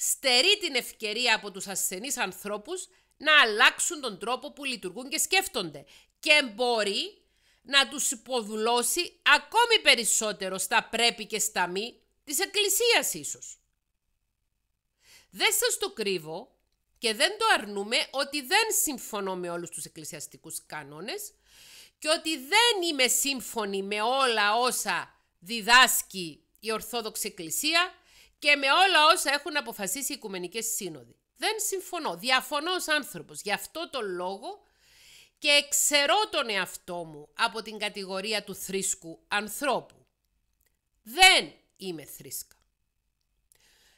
στερεί την ευκαιρία από τους ασθενείς ανθρώπους να αλλάξουν τον τρόπο που λειτουργούν και σκέφτονται και μπορεί να τους υποδουλώσει ακόμη περισσότερο στα πρέπει και στα μη της Εκκλησίας ίσως. Δεν σας το κρύβω και δεν το αρνούμε ότι δεν συμφωνώ με όλους τους εκκλησιαστικούς κανόνες και ότι δεν είμαι σύμφωνη με όλα όσα διδάσκει η Ορθόδοξη Εκκλησία και με όλα όσα έχουν αποφασίσει οι Οικουμενικές Σύνοδοι. Δεν συμφωνώ. Διαφωνώ ως άνθρωπος. Γι' αυτό το λόγο και εξαιρώ τον εαυτό μου από την κατηγορία του θρίσκου ανθρώπου. Δεν είμαι θρήσκα.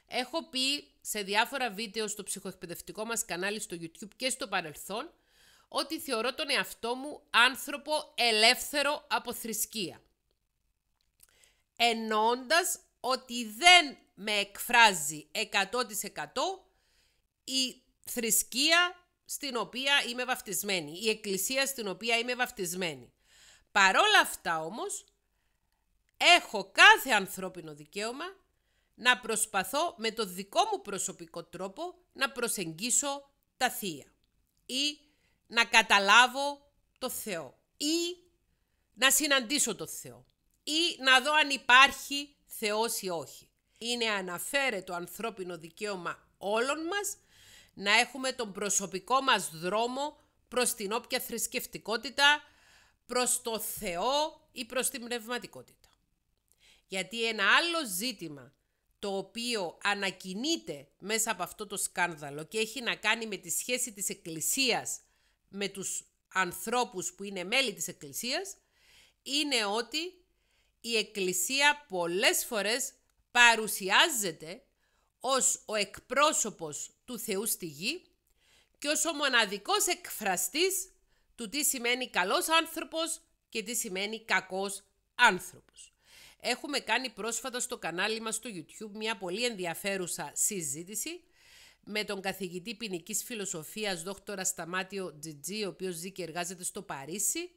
Έχω πει σε διάφορα βίντεο στο ψυχοεκπαιδευτικό μας κανάλι στο YouTube και στο παρελθόν ότι θεωρώ τον εαυτό μου άνθρωπο ελεύθερο από θρησκεία. Ενώντας ότι δεν με εκφράζει 100% η θρησκεία στην οποία είμαι βαφτισμένη, η εκκλησία στην οποία είμαι βαφτισμένη. Παρόλα αυτά όμως, έχω κάθε ανθρώπινο δικαίωμα να προσπαθώ με το δικό μου προσωπικό τρόπο να προσεγγίσω τα θεία ή να καταλάβω το Θεό ή να συναντήσω το Θεό ή να δω αν υπάρχει Θεός ή όχι. Είναι αναφέρετο ανθρώπινο δικαίωμα όλων μας να έχουμε τον προσωπικό μας δρόμο προς την όποια θρησκευτικότητα, προς το Θεό ή προς την πνευματικότητα. Γιατί ένα άλλο ζήτημα το οποίο ανακοινείται μέσα από αυτό το σκάνδαλο και έχει να κάνει με τη σχέση της Εκκλησίας με τους ανθρώπους που είναι μέλη της Εκκλησίας, είναι ότι η Εκκλησία πολλές φορές παρουσιάζεται ως ο εκπρόσωπος του Θεού στη γη και ως ο μοναδικός εκφραστής του τι σημαίνει καλός άνθρωπος και τι σημαίνει κακός άνθρωπος. Έχουμε κάνει πρόσφατα στο κανάλι μας στο YouTube μια πολύ ενδιαφέρουσα συζήτηση με τον καθηγητή ποινικής φιλοσοφίας Δ. Σταμάτιο Τζιτζή, ο οποίος ζει και εργάζεται στο Παρίσι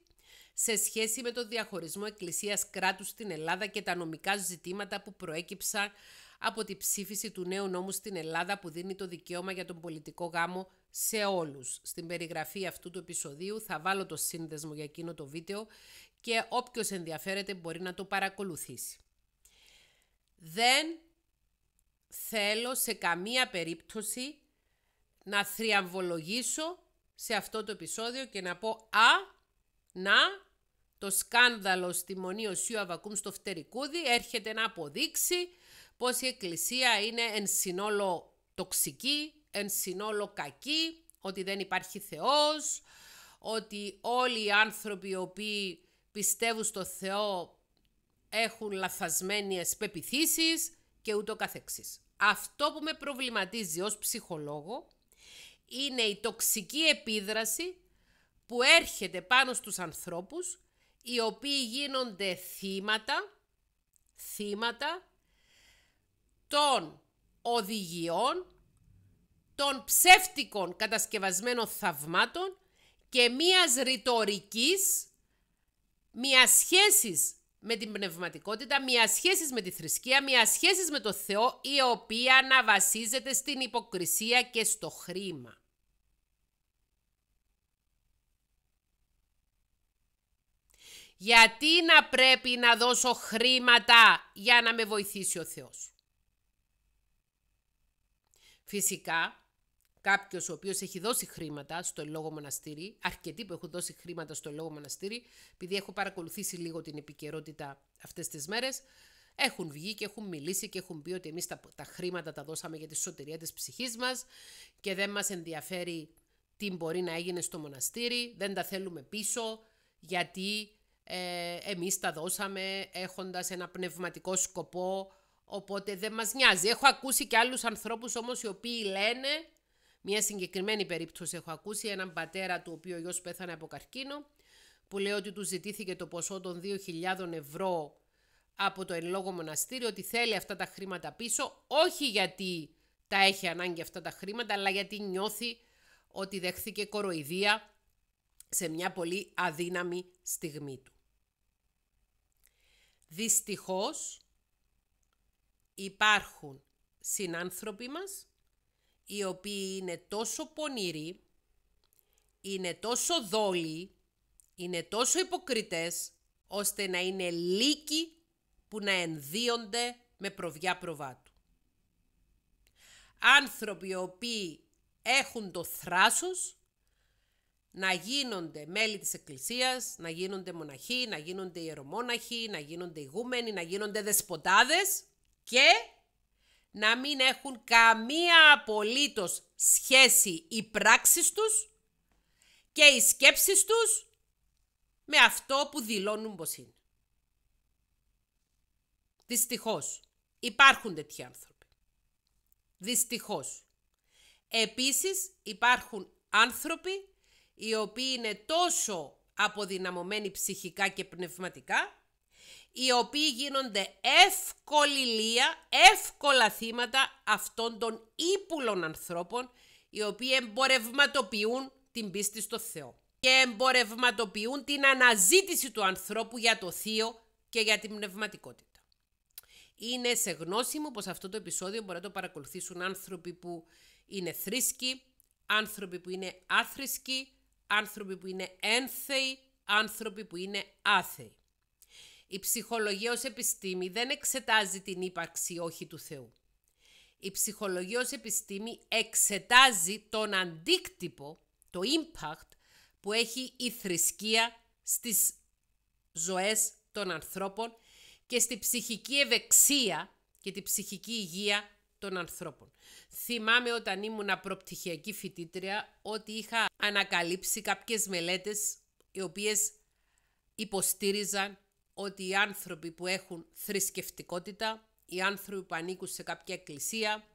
σε σχέση με το διαχωρισμό εκκλησίας κράτους στην Ελλάδα και τα νομικά ζητήματα που προέκυψαν από τη ψήφιση του νέου νόμου στην Ελλάδα που δίνει το δικαίωμα για τον πολιτικό γάμο σε όλους. Στην περιγραφή αυτού του επεισοδίου θα βάλω το σύνδεσμο για εκείνο το βίντεο και όποιος ενδιαφέρεται μπορεί να το παρακολουθήσει. Δεν θέλω σε καμία περίπτωση να θριαμβολογήσω σε αυτό το επεισόδιο και να πω «Α, να, το σκάνδαλο στη Μονή Οσίου Αβακούμ στο Φτερικούδι έρχεται να αποδείξει πως η Εκκλησία είναι εν συνόλο τοξική, εν συνόλο κακή, ότι δεν υπάρχει Θεός, ότι όλοι οι άνθρωποι οι οποίοι πιστεύουν στο Θεό έχουν λαθασμένες πεπιθήσεις και ούτω καθεξής. Αυτό που με προβληματίζει ως ψυχολόγο είναι η τοξική επίδραση που έρχεται πάνω στους ανθρώπους οι οποίοι γίνονται θύματα, θύματα των οδηγιών, των ψεύτικων κατασκευασμένων θαυμάτων και μίας ρητορικής, μιας σχέσης με την πνευματικότητα, μιας σχέσης με τη θρησκεία, μιας σχέσης με το Θεό, η οποία να βασίζεται στην υποκρισία και στο χρήμα. Γιατί να πρέπει να δώσω χρήματα για να με βοηθήσει ο Θεός. Φυσικά, κάποιος ο οποίος έχει δώσει χρήματα στο λόγο μοναστήρι, αρκετοί που έχουν δώσει χρήματα στο λόγο μοναστήρι, επειδή έχω παρακολουθήσει λίγο την επικαιρότητα αυτές τις μέρες, έχουν βγει και έχουν μιλήσει και έχουν πει ότι εμείς τα, τα, χρήματα τα δώσαμε για τη σωτηρία της ψυχής μας και δεν μας ενδιαφέρει τι μπορεί να έγινε στο μοναστήρι, δεν τα θέλουμε πίσω, γιατί ε, εμείς τα δώσαμε έχοντας ένα πνευματικό σκοπό, οπότε δεν μας νοιάζει. Έχω ακούσει και άλλους ανθρώπους όμως οι οποίοι λένε, μια συγκεκριμένη περίπτωση έχω ακούσει, έναν πατέρα του οποίου ο γιος πέθανε από καρκίνο, που λέει ότι του ζητήθηκε το ποσό των 2.000 ευρώ από το εν λόγω μοναστήριο, ότι θέλει αυτά τα χρήματα πίσω, όχι γιατί τα έχει ανάγκη αυτά τα χρήματα, αλλά γιατί νιώθει ότι δέχθηκε κοροϊδία σε μια πολύ αδύναμη στιγμή του. Δυστυχώς υπάρχουν συνάνθρωποι μας οι οποίοι είναι τόσο πονηροί, είναι τόσο δόλοι, είναι τόσο υποκριτές ώστε να είναι λύκοι που να ενδύονται με προβιά προβάτου. Άνθρωποι οι οποίοι έχουν το θράσος να γίνονται μέλη της Εκκλησίας, να γίνονται μοναχοί, να γίνονται ιερομόναχοι, να γίνονται ηγούμενοι, να γίνονται δεσποτάδες και να μην έχουν καμία απολύτως σχέση οι πράξεις τους και οι σκέψεις τους με αυτό που δηλώνουν πως είναι. Δυστυχώς υπάρχουν τέτοιοι άνθρωποι. Δυστυχώς. Επίσης υπάρχουν άνθρωποι οι οποίοι είναι τόσο αποδυναμωμένοι ψυχικά και πνευματικά, οι οποίοι γίνονται εύκολη λία, εύκολα θύματα αυτών των ύπουλων ανθρώπων, οι οποίοι εμπορευματοποιούν την πίστη στο Θεό και εμπορευματοποιούν την αναζήτηση του ανθρώπου για το θείο και για την πνευματικότητα. Είναι σε γνώση μου πως αυτό το επεισόδιο μπορεί να το παρακολουθήσουν άνθρωποι που είναι θρήσκοι, άνθρωποι που είναι άθρησκοι, άνθρωποι που είναι ένθεοι, άνθρωποι που είναι άθεοι. Η ψυχολογία ως επιστήμη δεν εξετάζει την ύπαρξη όχι του Θεού. Η ψυχολογία ως επιστήμη εξετάζει τον αντίκτυπο, το impact που έχει η θρησκεία στις ζωές των ανθρώπων και στη ψυχική ευεξία και τη ψυχική υγεία των ανθρώπων. Θυμάμαι όταν ήμουν προπτυχιακή φοιτήτρια ότι είχα ανακαλύψει κάποιες μελέτες οι οποίες υποστήριζαν ότι οι άνθρωποι που έχουν θρησκευτικότητα, οι άνθρωποι που ανήκουν σε κάποια εκκλησία,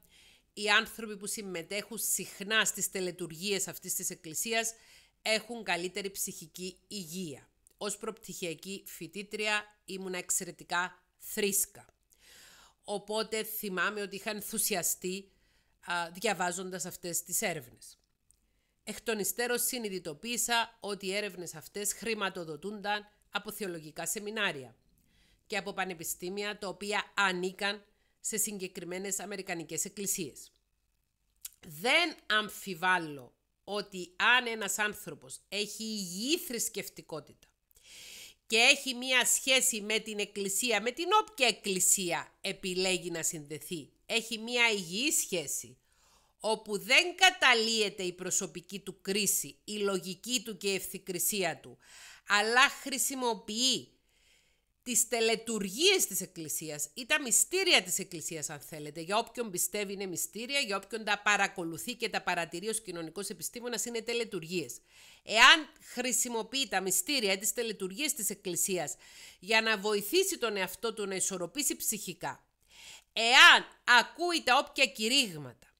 οι άνθρωποι που συμμετέχουν συχνά στις τελετουργίες αυτής της εκκλησίας έχουν καλύτερη ψυχική υγεία. Ως προπτυχιακή φοιτήτρια ήμουν εξαιρετικά θρήσκα. Οπότε θυμάμαι ότι είχα ενθουσιαστεί α, διαβάζοντας αυτές τις έρευνες. Εκ των υστέρων συνειδητοποίησα ότι οι έρευνες αυτές χρηματοδοτούνταν από θεολογικά σεμινάρια και από πανεπιστήμια τα οποία ανήκαν σε συγκεκριμένες Αμερικανικές εκκλησίες. Δεν αμφιβάλλω ότι αν ένας άνθρωπος έχει υγιή θρησκευτικότητα και έχει μία σχέση με την εκκλησία, με την όποια εκκλησία επιλέγει να συνδεθεί. Έχει μία υγιή σχέση, όπου δεν καταλύεται η προσωπική του κρίση, η λογική του και η ευθυκρισία του, αλλά χρησιμοποιεί τις τελετουργίες της Εκκλησίας ή τα μυστήρια της Εκκλησίας αν θέλετε. Για όποιον πιστεύει είναι μυστήρια, για όποιον τα παρακολουθεί και τα παρατηρεί ως κοινωνικός επιστήμονας είναι τελετουργίες. Εάν χρησιμοποιεί τα μυστήρια ή τις τελετουργίες της Εκκλησίας για να βοηθήσει τον εαυτό του να ισορροπήσει ψυχικά, εάν ακούει τα όποια κηρύγματα,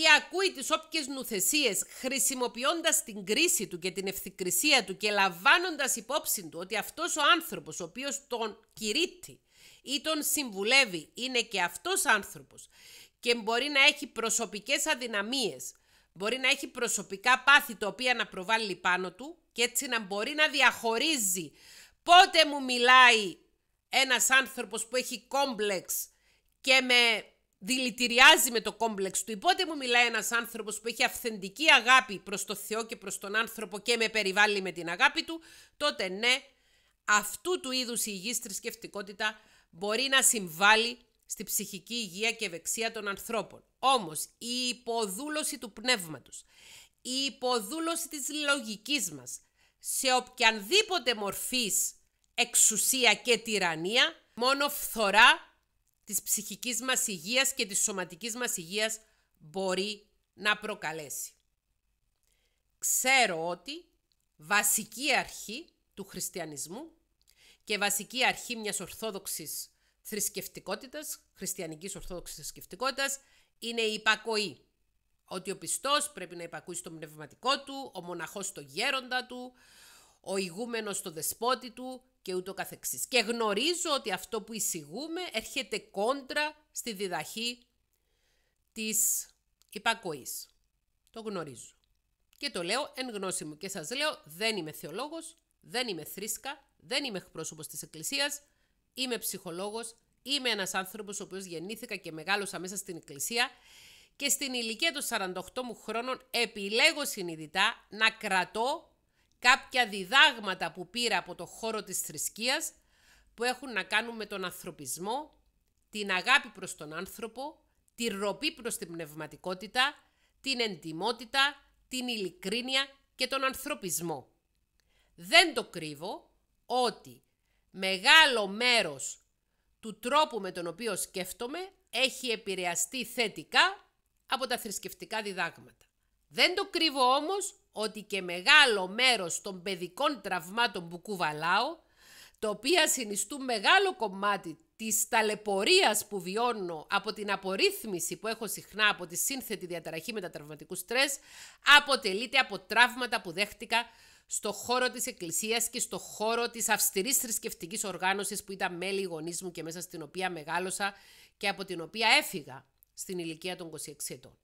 ή ακούει τις όποιες νουθεσίες χρησιμοποιώντας την κρίση του και την ευθυκρισία του και λαμβάνοντας υπόψη του ότι αυτός ο άνθρωπος ο οποίος τον κηρύττει ή τον συμβουλεύει είναι και αυτός άνθρωπος και μπορεί να έχει προσωπικές αδυναμίες, μπορεί να έχει προσωπικά πάθη τα οποία να προβάλλει πάνω του και έτσι να μπορεί να διαχωρίζει πότε μου μιλάει ένας άνθρωπος που έχει κόμπλεξ και με δηλητηριάζει με το κόμπλεξ του. υπότε μου μιλάει ένας άνθρωπος που έχει αυθεντική αγάπη προς το Θεό και προς τον άνθρωπο και με περιβάλλει με την αγάπη του, τότε ναι, αυτού του είδους η υγιής θρησκευτικότητα μπορεί να συμβάλλει στη ψυχική υγεία και ευεξία των ανθρώπων. Όμως, η υποδούλωση του πνεύματος, η υποδούλωση της λογικής μας, σε οποιανδήποτε μορφής εξουσία και τυραννία, μόνο φθορά της ψυχικής μας υγείας και της σωματικής μας υγείας μπορεί να προκαλέσει. Ξέρω ότι βασική αρχή του χριστιανισμού και βασική αρχή μιας ορθόδοξης θρησκευτικότητας, χριστιανικής ορθόδοξης θρησκευτικότητας, είναι η υπακοή. Ότι ο πιστός πρέπει να υπακούει στο πνευματικό του, ο μοναχός στο γέροντα του, ο ηγούμενος στο δεσπότη του και ούτω καθεξής. Και γνωρίζω ότι αυτό που εισηγούμε έρχεται κόντρα στη διδαχή της υπακοής. Το γνωρίζω. Και το λέω εν γνώση μου και σας λέω δεν είμαι θεολόγος, δεν είμαι θρήσκα, δεν είμαι εκπρόσωπος της Εκκλησίας, είμαι ψυχολόγος, είμαι ένας άνθρωπος ο οποίος γεννήθηκα και μεγάλωσα μέσα στην Εκκλησία και στην ηλικία των 48 μου χρόνων επιλέγω συνειδητά να κρατώ κάποια διδάγματα που πήρα από το χώρο της θρησκείας που έχουν να κάνουν με τον ανθρωπισμό, την αγάπη προς τον άνθρωπο, τη ροπή προς την πνευματικότητα, την εντιμότητα, την ειλικρίνεια και τον ανθρωπισμό. Δεν το κρύβω ότι μεγάλο μέρος του τρόπου με τον οποίο σκέφτομαι έχει επηρεαστεί θετικά από τα θρησκευτικά διδάγματα. Δεν το κρύβω όμως ότι και μεγάλο μέρος των παιδικών τραυμάτων που κουβαλάω, το οποία συνιστούν μεγάλο κομμάτι της ταλαιπωρίας που βιώνω από την απορρίθμιση που έχω συχνά από τη σύνθετη διαταραχή μετατραυματικού στρες, αποτελείται από τραύματα που δέχτηκα στο χώρο της εκκλησίας και στο χώρο της αυστηρής θρησκευτικής οργάνωσης που ήταν μέλη γονείς μου και μέσα στην οποία μεγάλωσα και από την οποία έφυγα στην ηλικία των 26 ετών.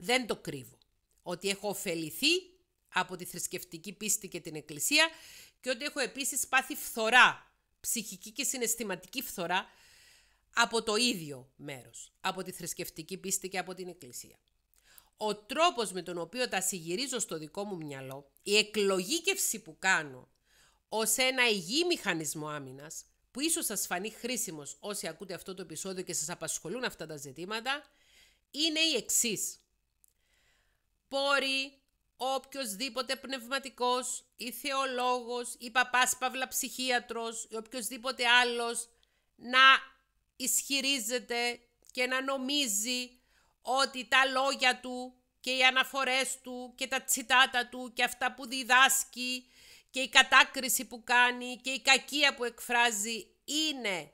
Δεν το κρύβω ότι έχω ωφεληθεί από τη θρησκευτική πίστη και την εκκλησία και ότι έχω επίσης πάθει φθορά, ψυχική και συναισθηματική φθορά από το ίδιο μέρος, από τη θρησκευτική πίστη και από την εκκλησία. Ο τρόπος με τον οποίο τα συγυρίζω στο δικό μου μυαλό, η εκλογήκευση που κάνω ως ένα υγιή μηχανισμό άμυνας, που ίσως σας φανεί χρήσιμος όσοι ακούτε αυτό το επεισόδιο και σας απασχολούν αυτά τα ζητήματα, είναι η εξής ο οποιοδήποτε πνευματικός ή θεολόγος ή παπάς παύλα ψυχίατρος ή οποιοδήποτε άλλος να ισχυρίζεται και να νομίζει ότι τα λόγια του και οι αναφορές του και τα τσιτάτα του και αυτά που διδάσκει και η κατάκριση που κάνει και η κακία που εκφράζει είναι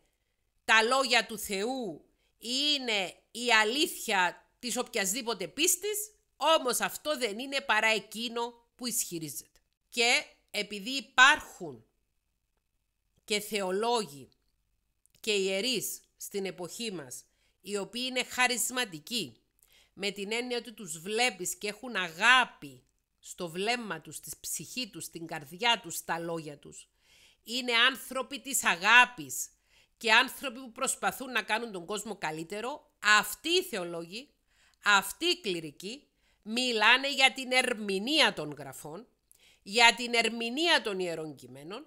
τα λόγια του Θεού, είναι η αλήθεια της οποιασδήποτε πίστης, όμως αυτό δεν είναι παρά εκείνο που ισχυρίζεται. Και επειδή υπάρχουν και θεολόγοι και ιερείς στην εποχή μας, οι οποίοι είναι χαρισματικοί, με την έννοια ότι τους βλέπεις και έχουν αγάπη στο βλέμμα τους, στη ψυχή τους, στην καρδιά τους, στα λόγια τους. Είναι άνθρωποι της αγάπης και άνθρωποι που προσπαθούν να κάνουν τον κόσμο καλύτερο. Αυτοί οι θεολόγοι, αυτοί οι κληρικοί μιλάνε για την ερμηνεία των γραφών, για την ερμηνεία των ιερών κειμένων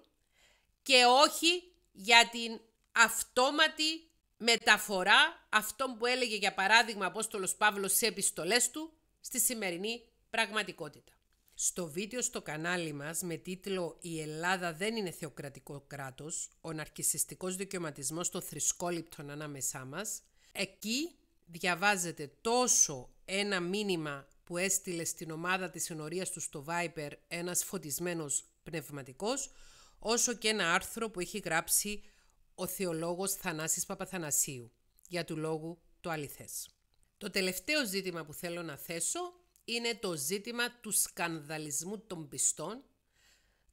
και όχι για την αυτόματη μεταφορά αυτών που έλεγε για παράδειγμα Απόστολος Παύλος σε επιστολές του στη σημερινή πραγματικότητα. Στο βίντεο στο κανάλι μας με τίτλο «Η Ελλάδα δεν είναι θεοκρατικό κράτος, ο ναρκισιστικός δικαιωματισμός των θρησκόληπτων ανάμεσά μας», εκεί διαβάζεται τόσο ένα μήνυμα που έστειλε στην ομάδα της συνορίας του στο Viper ένας φωτισμένος πνευματικός, όσο και ένα άρθρο που έχει γράψει ο θεολόγος Θανάσης Παπαθανασίου για του λόγου το αληθές. Το τελευταίο ζήτημα που θέλω να θέσω είναι το ζήτημα του σκανδαλισμού των πιστών,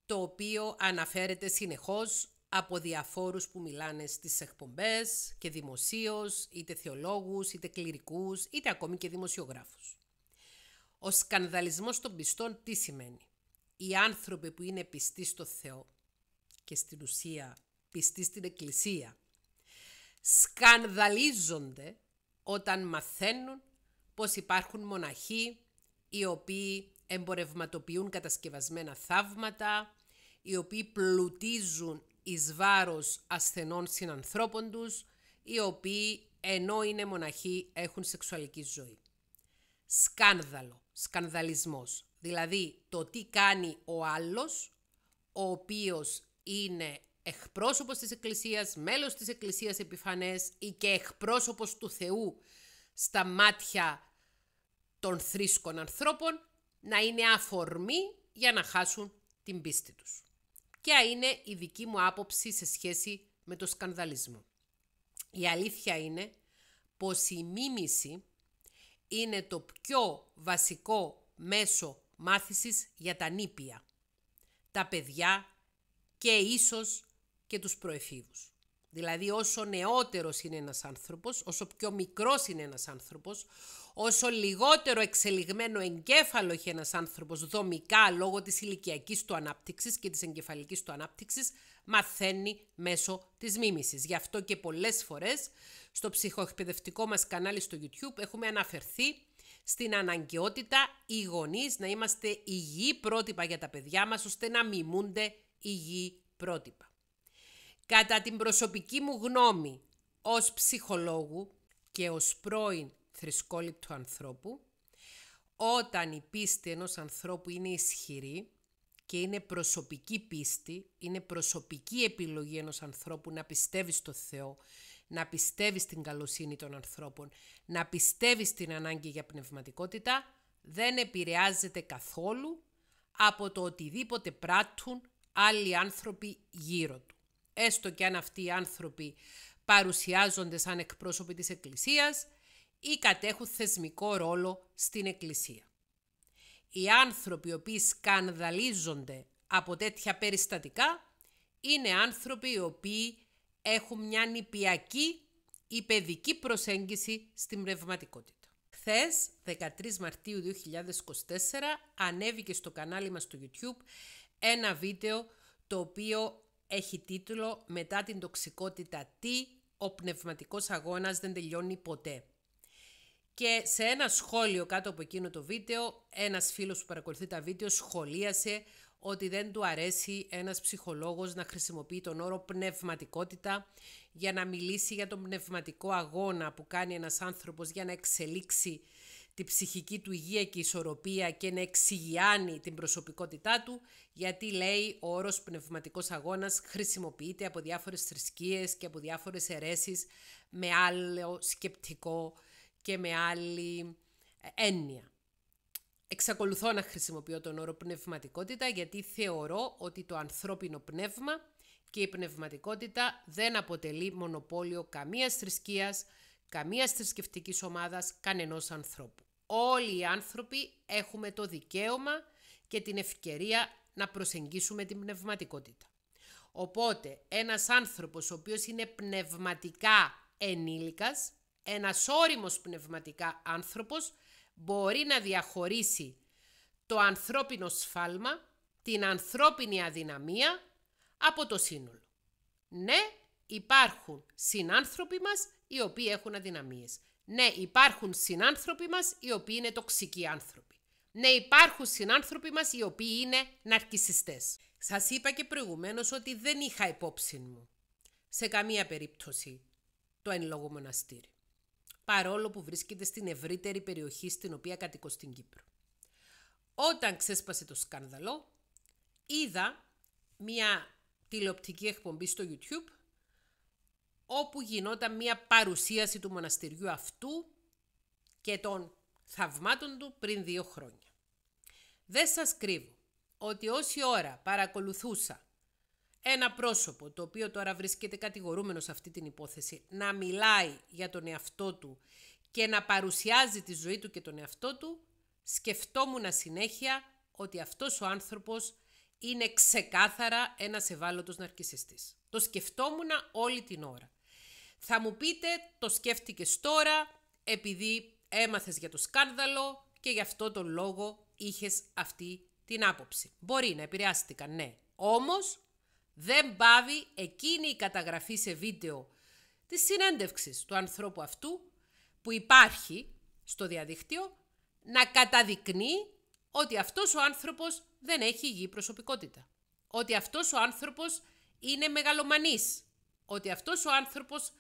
το οποίο αναφέρεται συνεχώς από διαφόρους που μιλάνε στις εκπομπές και δημοσίως, είτε θεολόγους, είτε κληρικούς, είτε ακόμη και δημοσιογράφους. Ο σκανδαλισμός των πιστών τι σημαίνει. Οι άνθρωποι που είναι πιστοί στο Θεό και στην ουσία πιστοί στην Εκκλησία σκανδαλίζονται όταν μαθαίνουν πως υπάρχουν μοναχοί οι οποίοι εμπορευματοποιούν κατασκευασμένα θαύματα, οι οποίοι πλουτίζουν εις βάρος ασθενών συνανθρώπων τους, οι οποίοι ενώ είναι μοναχοί έχουν σεξουαλική ζωή σκάνδαλο, σκανδαλισμός. Δηλαδή το τι κάνει ο άλλος, ο οποίος είναι εκπρόσωπος της Εκκλησίας, μέλος της Εκκλησίας επιφανές ή και εκπρόσωπος του Θεού στα μάτια των θρήσκων ανθρώπων, να είναι αφορμή για να χάσουν την πίστη τους. Ποια είναι η δική μου άποψη σε σχέση με το σκανδαλισμό. Η αλήθεια είναι πως η μίμηση είναι το πιο βασικό μέσο μάθησης για τα νήπια, τα παιδιά και ίσως και τους προεφήβους. Δηλαδή όσο νεότερος είναι ένας άνθρωπος, όσο πιο μικρός είναι ένας άνθρωπος, όσο λιγότερο εξελιγμένο εγκέφαλο έχει ένας άνθρωπος δομικά λόγω της ηλικιακής του ανάπτυξης και της εγκεφαλικής του ανάπτυξης, μαθαίνει μέσω της μίμησης. Γι' αυτό και πολλές φορές στο ψυχοεκπαιδευτικό μας κανάλι στο YouTube έχουμε αναφερθεί στην αναγκαιότητα οι γονείς να είμαστε υγιή πρότυπα για τα παιδιά μας, ώστε να μιμούνται υγιή πρότυπα. Κατά την προσωπική μου γνώμη ως ψυχολόγου και ως πρώην θρησκόληπτου ανθρώπου, όταν η πίστη ενός ανθρώπου είναι ισχυρή, και είναι προσωπική πίστη, είναι προσωπική επιλογή ενός ανθρώπου να πιστεύει στο Θεό, να πιστεύει στην καλοσύνη των ανθρώπων, να πιστεύει στην ανάγκη για πνευματικότητα, δεν επηρεάζεται καθόλου από το οτιδήποτε πράττουν άλλοι άνθρωποι γύρω του. Έστω και αν αυτοί οι άνθρωποι παρουσιάζονται σαν εκπρόσωποι της Εκκλησίας ή κατέχουν θεσμικό ρόλο στην Εκκλησία οι άνθρωποι οι οποίοι σκανδαλίζονται από τέτοια περιστατικά είναι άνθρωποι οι οποίοι έχουν μια νηπιακή ή παιδική προσέγγιση στην πνευματικότητα. Χθες, 13 Μαρτίου 2024, ανέβηκε στο κανάλι μας στο YouTube ένα βίντεο το οποίο έχει τίτλο «Μετά την τοξικότητα τι, ο πνευματικός αγώνας δεν τελειώνει ποτέ». Και σε ένα σχόλιο κάτω από εκείνο το βίντεο, ένας φίλος που παρακολουθεί τα βίντεο σχολίασε ότι δεν του αρέσει ένας ψυχολόγος να χρησιμοποιεί τον όρο πνευματικότητα για να μιλήσει για τον πνευματικό αγώνα που κάνει ένας άνθρωπος για να εξελίξει τη ψυχική του υγεία και ισορροπία και να εξηγιάνει την προσωπικότητά του, γιατί λέει ο όρος πνευματικός αγώνας χρησιμοποιείται από διάφορες θρησκείες και από διάφορες αιρέσεις με άλλο σκεπτικό και με άλλη ε, έννοια. Εξακολουθώ να χρησιμοποιώ τον όρο πνευματικότητα γιατί θεωρώ ότι το ανθρώπινο πνεύμα και η πνευματικότητα δεν αποτελεί μονοπόλιο καμίας θρησκείας, καμίας θρησκευτικής ομάδας, κανενός ανθρώπου. Όλοι οι άνθρωποι έχουμε το δικαίωμα και την ευκαιρία να προσεγγίσουμε την πνευματικότητα. Οπότε ένας άνθρωπος ο οποίος είναι πνευματικά ενήλικας ένας όριμος πνευματικά άνθρωπος μπορεί να διαχωρίσει το ανθρώπινο σφάλμα, την ανθρώπινη αδυναμία από το σύνολο. Ναι, υπάρχουν συνάνθρωποι μας οι οποίοι έχουν αδυναμίες. Ναι, υπάρχουν συνάνθρωποι μας οι οποίοι είναι τοξικοί άνθρωποι. Ναι, υπάρχουν συνάνθρωποι μας οι οποίοι είναι ναρκισιστές. Σας είπα και προηγουμένως ότι δεν είχα υπόψη μου σε καμία περίπτωση το εν λόγω μοναστήρι παρόλο που βρίσκεται στην ευρύτερη περιοχή στην οποία κατοικώ στην Κύπρο. Όταν ξέσπασε το σκάνδαλο, είδα μια τηλεοπτική εκπομπή στο YouTube όπου γινόταν μια παρουσίαση του μοναστηριού αυτού και των θαυμάτων του πριν δύο χρόνια. Δεν σας κρύβω ότι όση ώρα παρακολουθούσα ένα πρόσωπο το οποίο τώρα βρίσκεται κατηγορούμενο σε αυτή την υπόθεση να μιλάει για τον εαυτό του και να παρουσιάζει τη ζωή του και τον εαυτό του, σκεφτόμουν συνέχεια ότι αυτός ο άνθρωπος είναι ξεκάθαρα ένας ευάλωτος ναρκισιστής. Το σκεφτόμουν όλη την ώρα. Θα μου πείτε, το σκέφτηκες τώρα επειδή έμαθες για το σκάνδαλο και γι' αυτό τον λόγο είχες αυτή την άποψη. Μπορεί να επηρεάστηκαν, ναι. Όμως δεν πάβει εκείνη η καταγραφή σε βίντεο της συνέντευξης του ανθρώπου αυτού που υπάρχει στο διαδίκτυο να καταδεικνύει ότι αυτός ο άνθρωπος δεν έχει υγιή προσωπικότητα. Ότι αυτός ο άνθρωπος είναι μεγαλομανής. Ότι αυτός ο άνθρωπος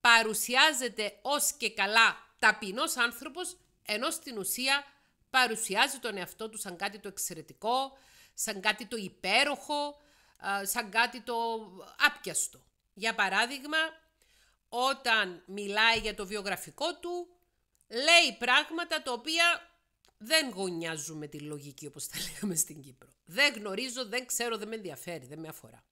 παρουσιάζεται ως και καλά ταπεινός άνθρωπος, ενώ στην ουσία παρουσιάζει τον εαυτό του σαν κάτι το εξαιρετικό, σαν κάτι το υπέροχο, σαν κάτι το άπιαστο. Για παράδειγμα, όταν μιλάει για το βιογραφικό του, λέει πράγματα τα οποία δεν γωνιάζουν με τη λογική όπως τα λέγαμε στην Κύπρο. Δεν γνωρίζω, δεν ξέρω, δεν με ενδιαφέρει, δεν με αφορά.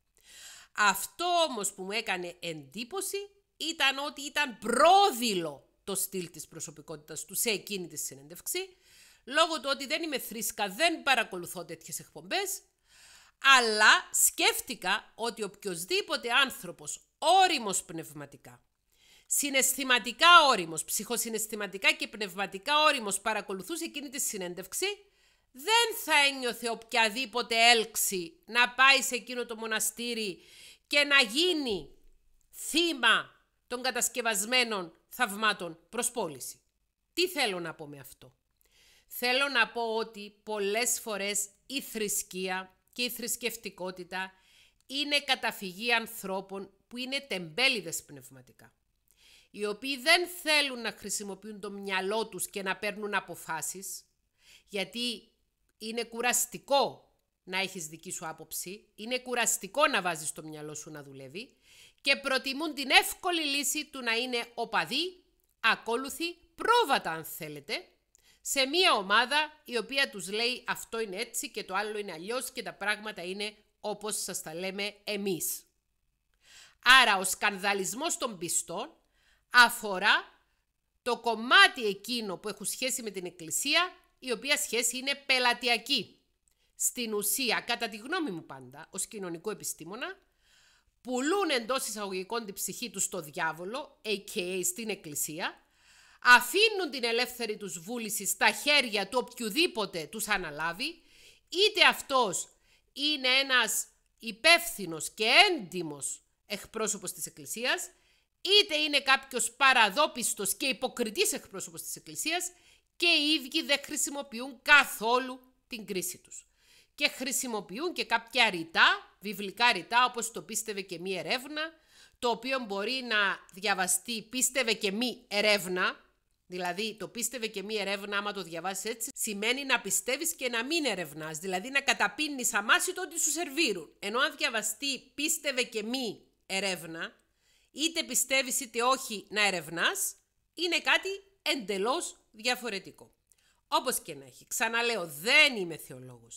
Αυτό όμως που μου έκανε εντύπωση ήταν ότι ήταν πρόδειλο το στυλ της προσωπικότητας του σε εκείνη τη συνέντευξη, λόγω του ότι δεν είμαι θρήσκα, δεν παρακολουθώ τέτοιες εκπομπές αλλά σκέφτηκα ότι οποιοδήποτε άνθρωπος όριμος πνευματικά, συναισθηματικά όριμος, ψυχοσυναισθηματικά και πνευματικά όριμος παρακολουθούσε εκείνη τη συνέντευξη, δεν θα ένιωθε οποιαδήποτε έλξη να πάει σε εκείνο το μοναστήρι και να γίνει θύμα των κατασκευασμένων θαυμάτων προς πώληση. Τι θέλω να πω με αυτό. Θέλω να πω ότι πολλές φορές η θρησκεία και η θρησκευτικότητα είναι καταφυγή ανθρώπων που είναι τεμπέληδες πνευματικά, οι οποίοι δεν θέλουν να χρησιμοποιούν το μυαλό τους και να παίρνουν αποφάσεις, γιατί είναι κουραστικό να έχεις δική σου άποψη, είναι κουραστικό να βάζεις το μυαλό σου να δουλεύει και προτιμούν την εύκολη λύση του να είναι οπαδοί, ακόλουθοι, πρόβατα αν θέλετε, σε μία ομάδα η οποία τους λέει αυτό είναι έτσι και το άλλο είναι αλλιώς και τα πράγματα είναι όπως σας τα λέμε εμείς. Άρα ο σκανδαλισμός των πιστών αφορά το κομμάτι εκείνο που έχουν σχέση με την Εκκλησία, η οποία σχέση είναι πελατειακή. Στην ουσία, κατά τη γνώμη μου πάντα, ως κοινωνικό επιστήμονα, πουλούν εντός εισαγωγικών την ψυχή τους στο διάβολο, a.k.a. στην Εκκλησία, αφήνουν την ελεύθερη τους βούληση στα χέρια του οποιοδήποτε τους αναλάβει, είτε αυτός είναι ένας υπεύθυνος και έντιμος εκπρόσωπος της Εκκλησίας, είτε είναι κάποιος παραδόπιστος και υποκριτής εκπρόσωπος της Εκκλησίας και οι ίδιοι δεν χρησιμοποιούν καθόλου την κρίση τους. Και χρησιμοποιούν και κάποια ρητά, βιβλικά ρητά, όπως το πίστευε και μη ερεύνα, το οποίο μπορεί να διαβαστεί πίστευε και μη ερεύνα, Δηλαδή, το πίστευε και μη ερεύνα, άμα το διαβάσεις έτσι, σημαίνει να πιστεύεις και να μην ερευνάς. Δηλαδή, να καταπίνεις αμάσιτο ότι σου σερβίρουν. Ενώ αν διαβαστεί πίστευε και μη ερεύνα, είτε πιστεύεις είτε όχι να ερευνάς, είναι κάτι εντελώς διαφορετικό. Όπως και να έχει. Ξαναλέω, δεν είμαι θεολόγος.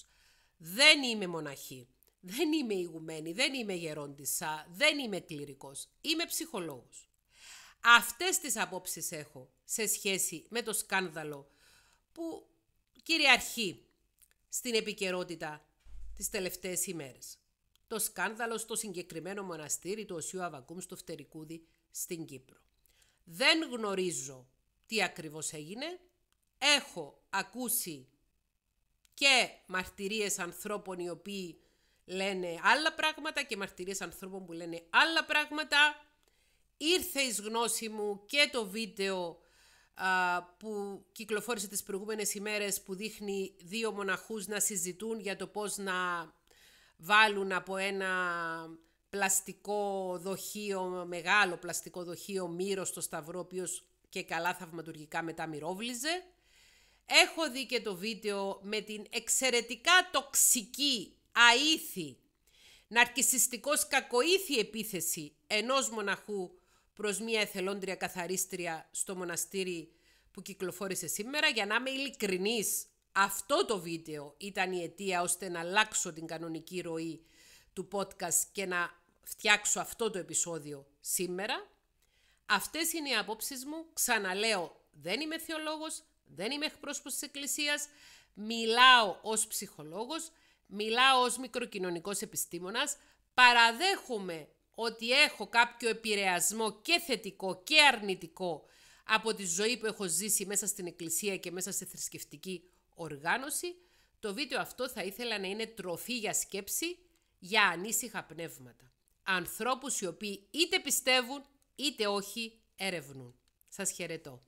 Δεν είμαι μοναχή. Δεν είμαι ηγουμένη. Δεν είμαι γερόντισσα. Δεν είμαι κληρικός, Είμαι ψυχολόγος. Αυτές τις απόψεις έχω σε σχέση με το σκάνδαλο που κυριαρχεί στην επικαιρότητα τις τελευταίες ημέρες. Το σκάνδαλο στο συγκεκριμένο μοναστήρι του Οσίου Αβακούμ στο Φτερικούδι στην Κύπρο. Δεν γνωρίζω τι ακριβώς έγινε. Έχω ακούσει και μαρτυρίες ανθρώπων οι οποίοι λένε άλλα πράγματα και μαρτυρίες ανθρώπων που λένε άλλα πράγματα. Ήρθε εις γνώση μου και το βίντεο που κυκλοφόρησε τις προηγούμενες ημέρες που δείχνει δύο μοναχούς να συζητούν για το πώς να βάλουν από ένα πλαστικό δοχείο, μεγάλο πλαστικό δοχείο μύρο στο σταυρό, ο και καλά θαυματουργικά μετά μυρόβλιζε. Έχω δει και το βίντεο με την εξαιρετικά τοξική, αήθη, ναρκισιστικός κακοήθη επίθεση ενός μοναχού προς μια εθελόντρια καθαρίστρια στο μοναστήρι που κυκλοφόρησε σήμερα. Για να είμαι ειλικρινής, αυτό το βίντεο ήταν η αιτία ώστε να αλλάξω την κανονική ροή του podcast και να φτιάξω αυτό το επεισόδιο σήμερα. Αυτές είναι οι απόψεις μου. Ξαναλέω, δεν είμαι θεολόγος, δεν είμαι εκπρόσωπος της Εκκλησίας, μιλάω ως ψυχολόγος, μιλάω ως μικροκοινωνικός επιστήμονας, παραδέχομαι ότι έχω κάποιο επηρεασμό και θετικό και αρνητικό από τη ζωή που έχω ζήσει μέσα στην εκκλησία και μέσα στη θρησκευτική οργάνωση, το βίντεο αυτό θα ήθελα να είναι τροφή για σκέψη για ανήσυχα πνεύματα. Ανθρώπους οι οποίοι είτε πιστεύουν είτε όχι ερευνούν. Σας χαιρετώ.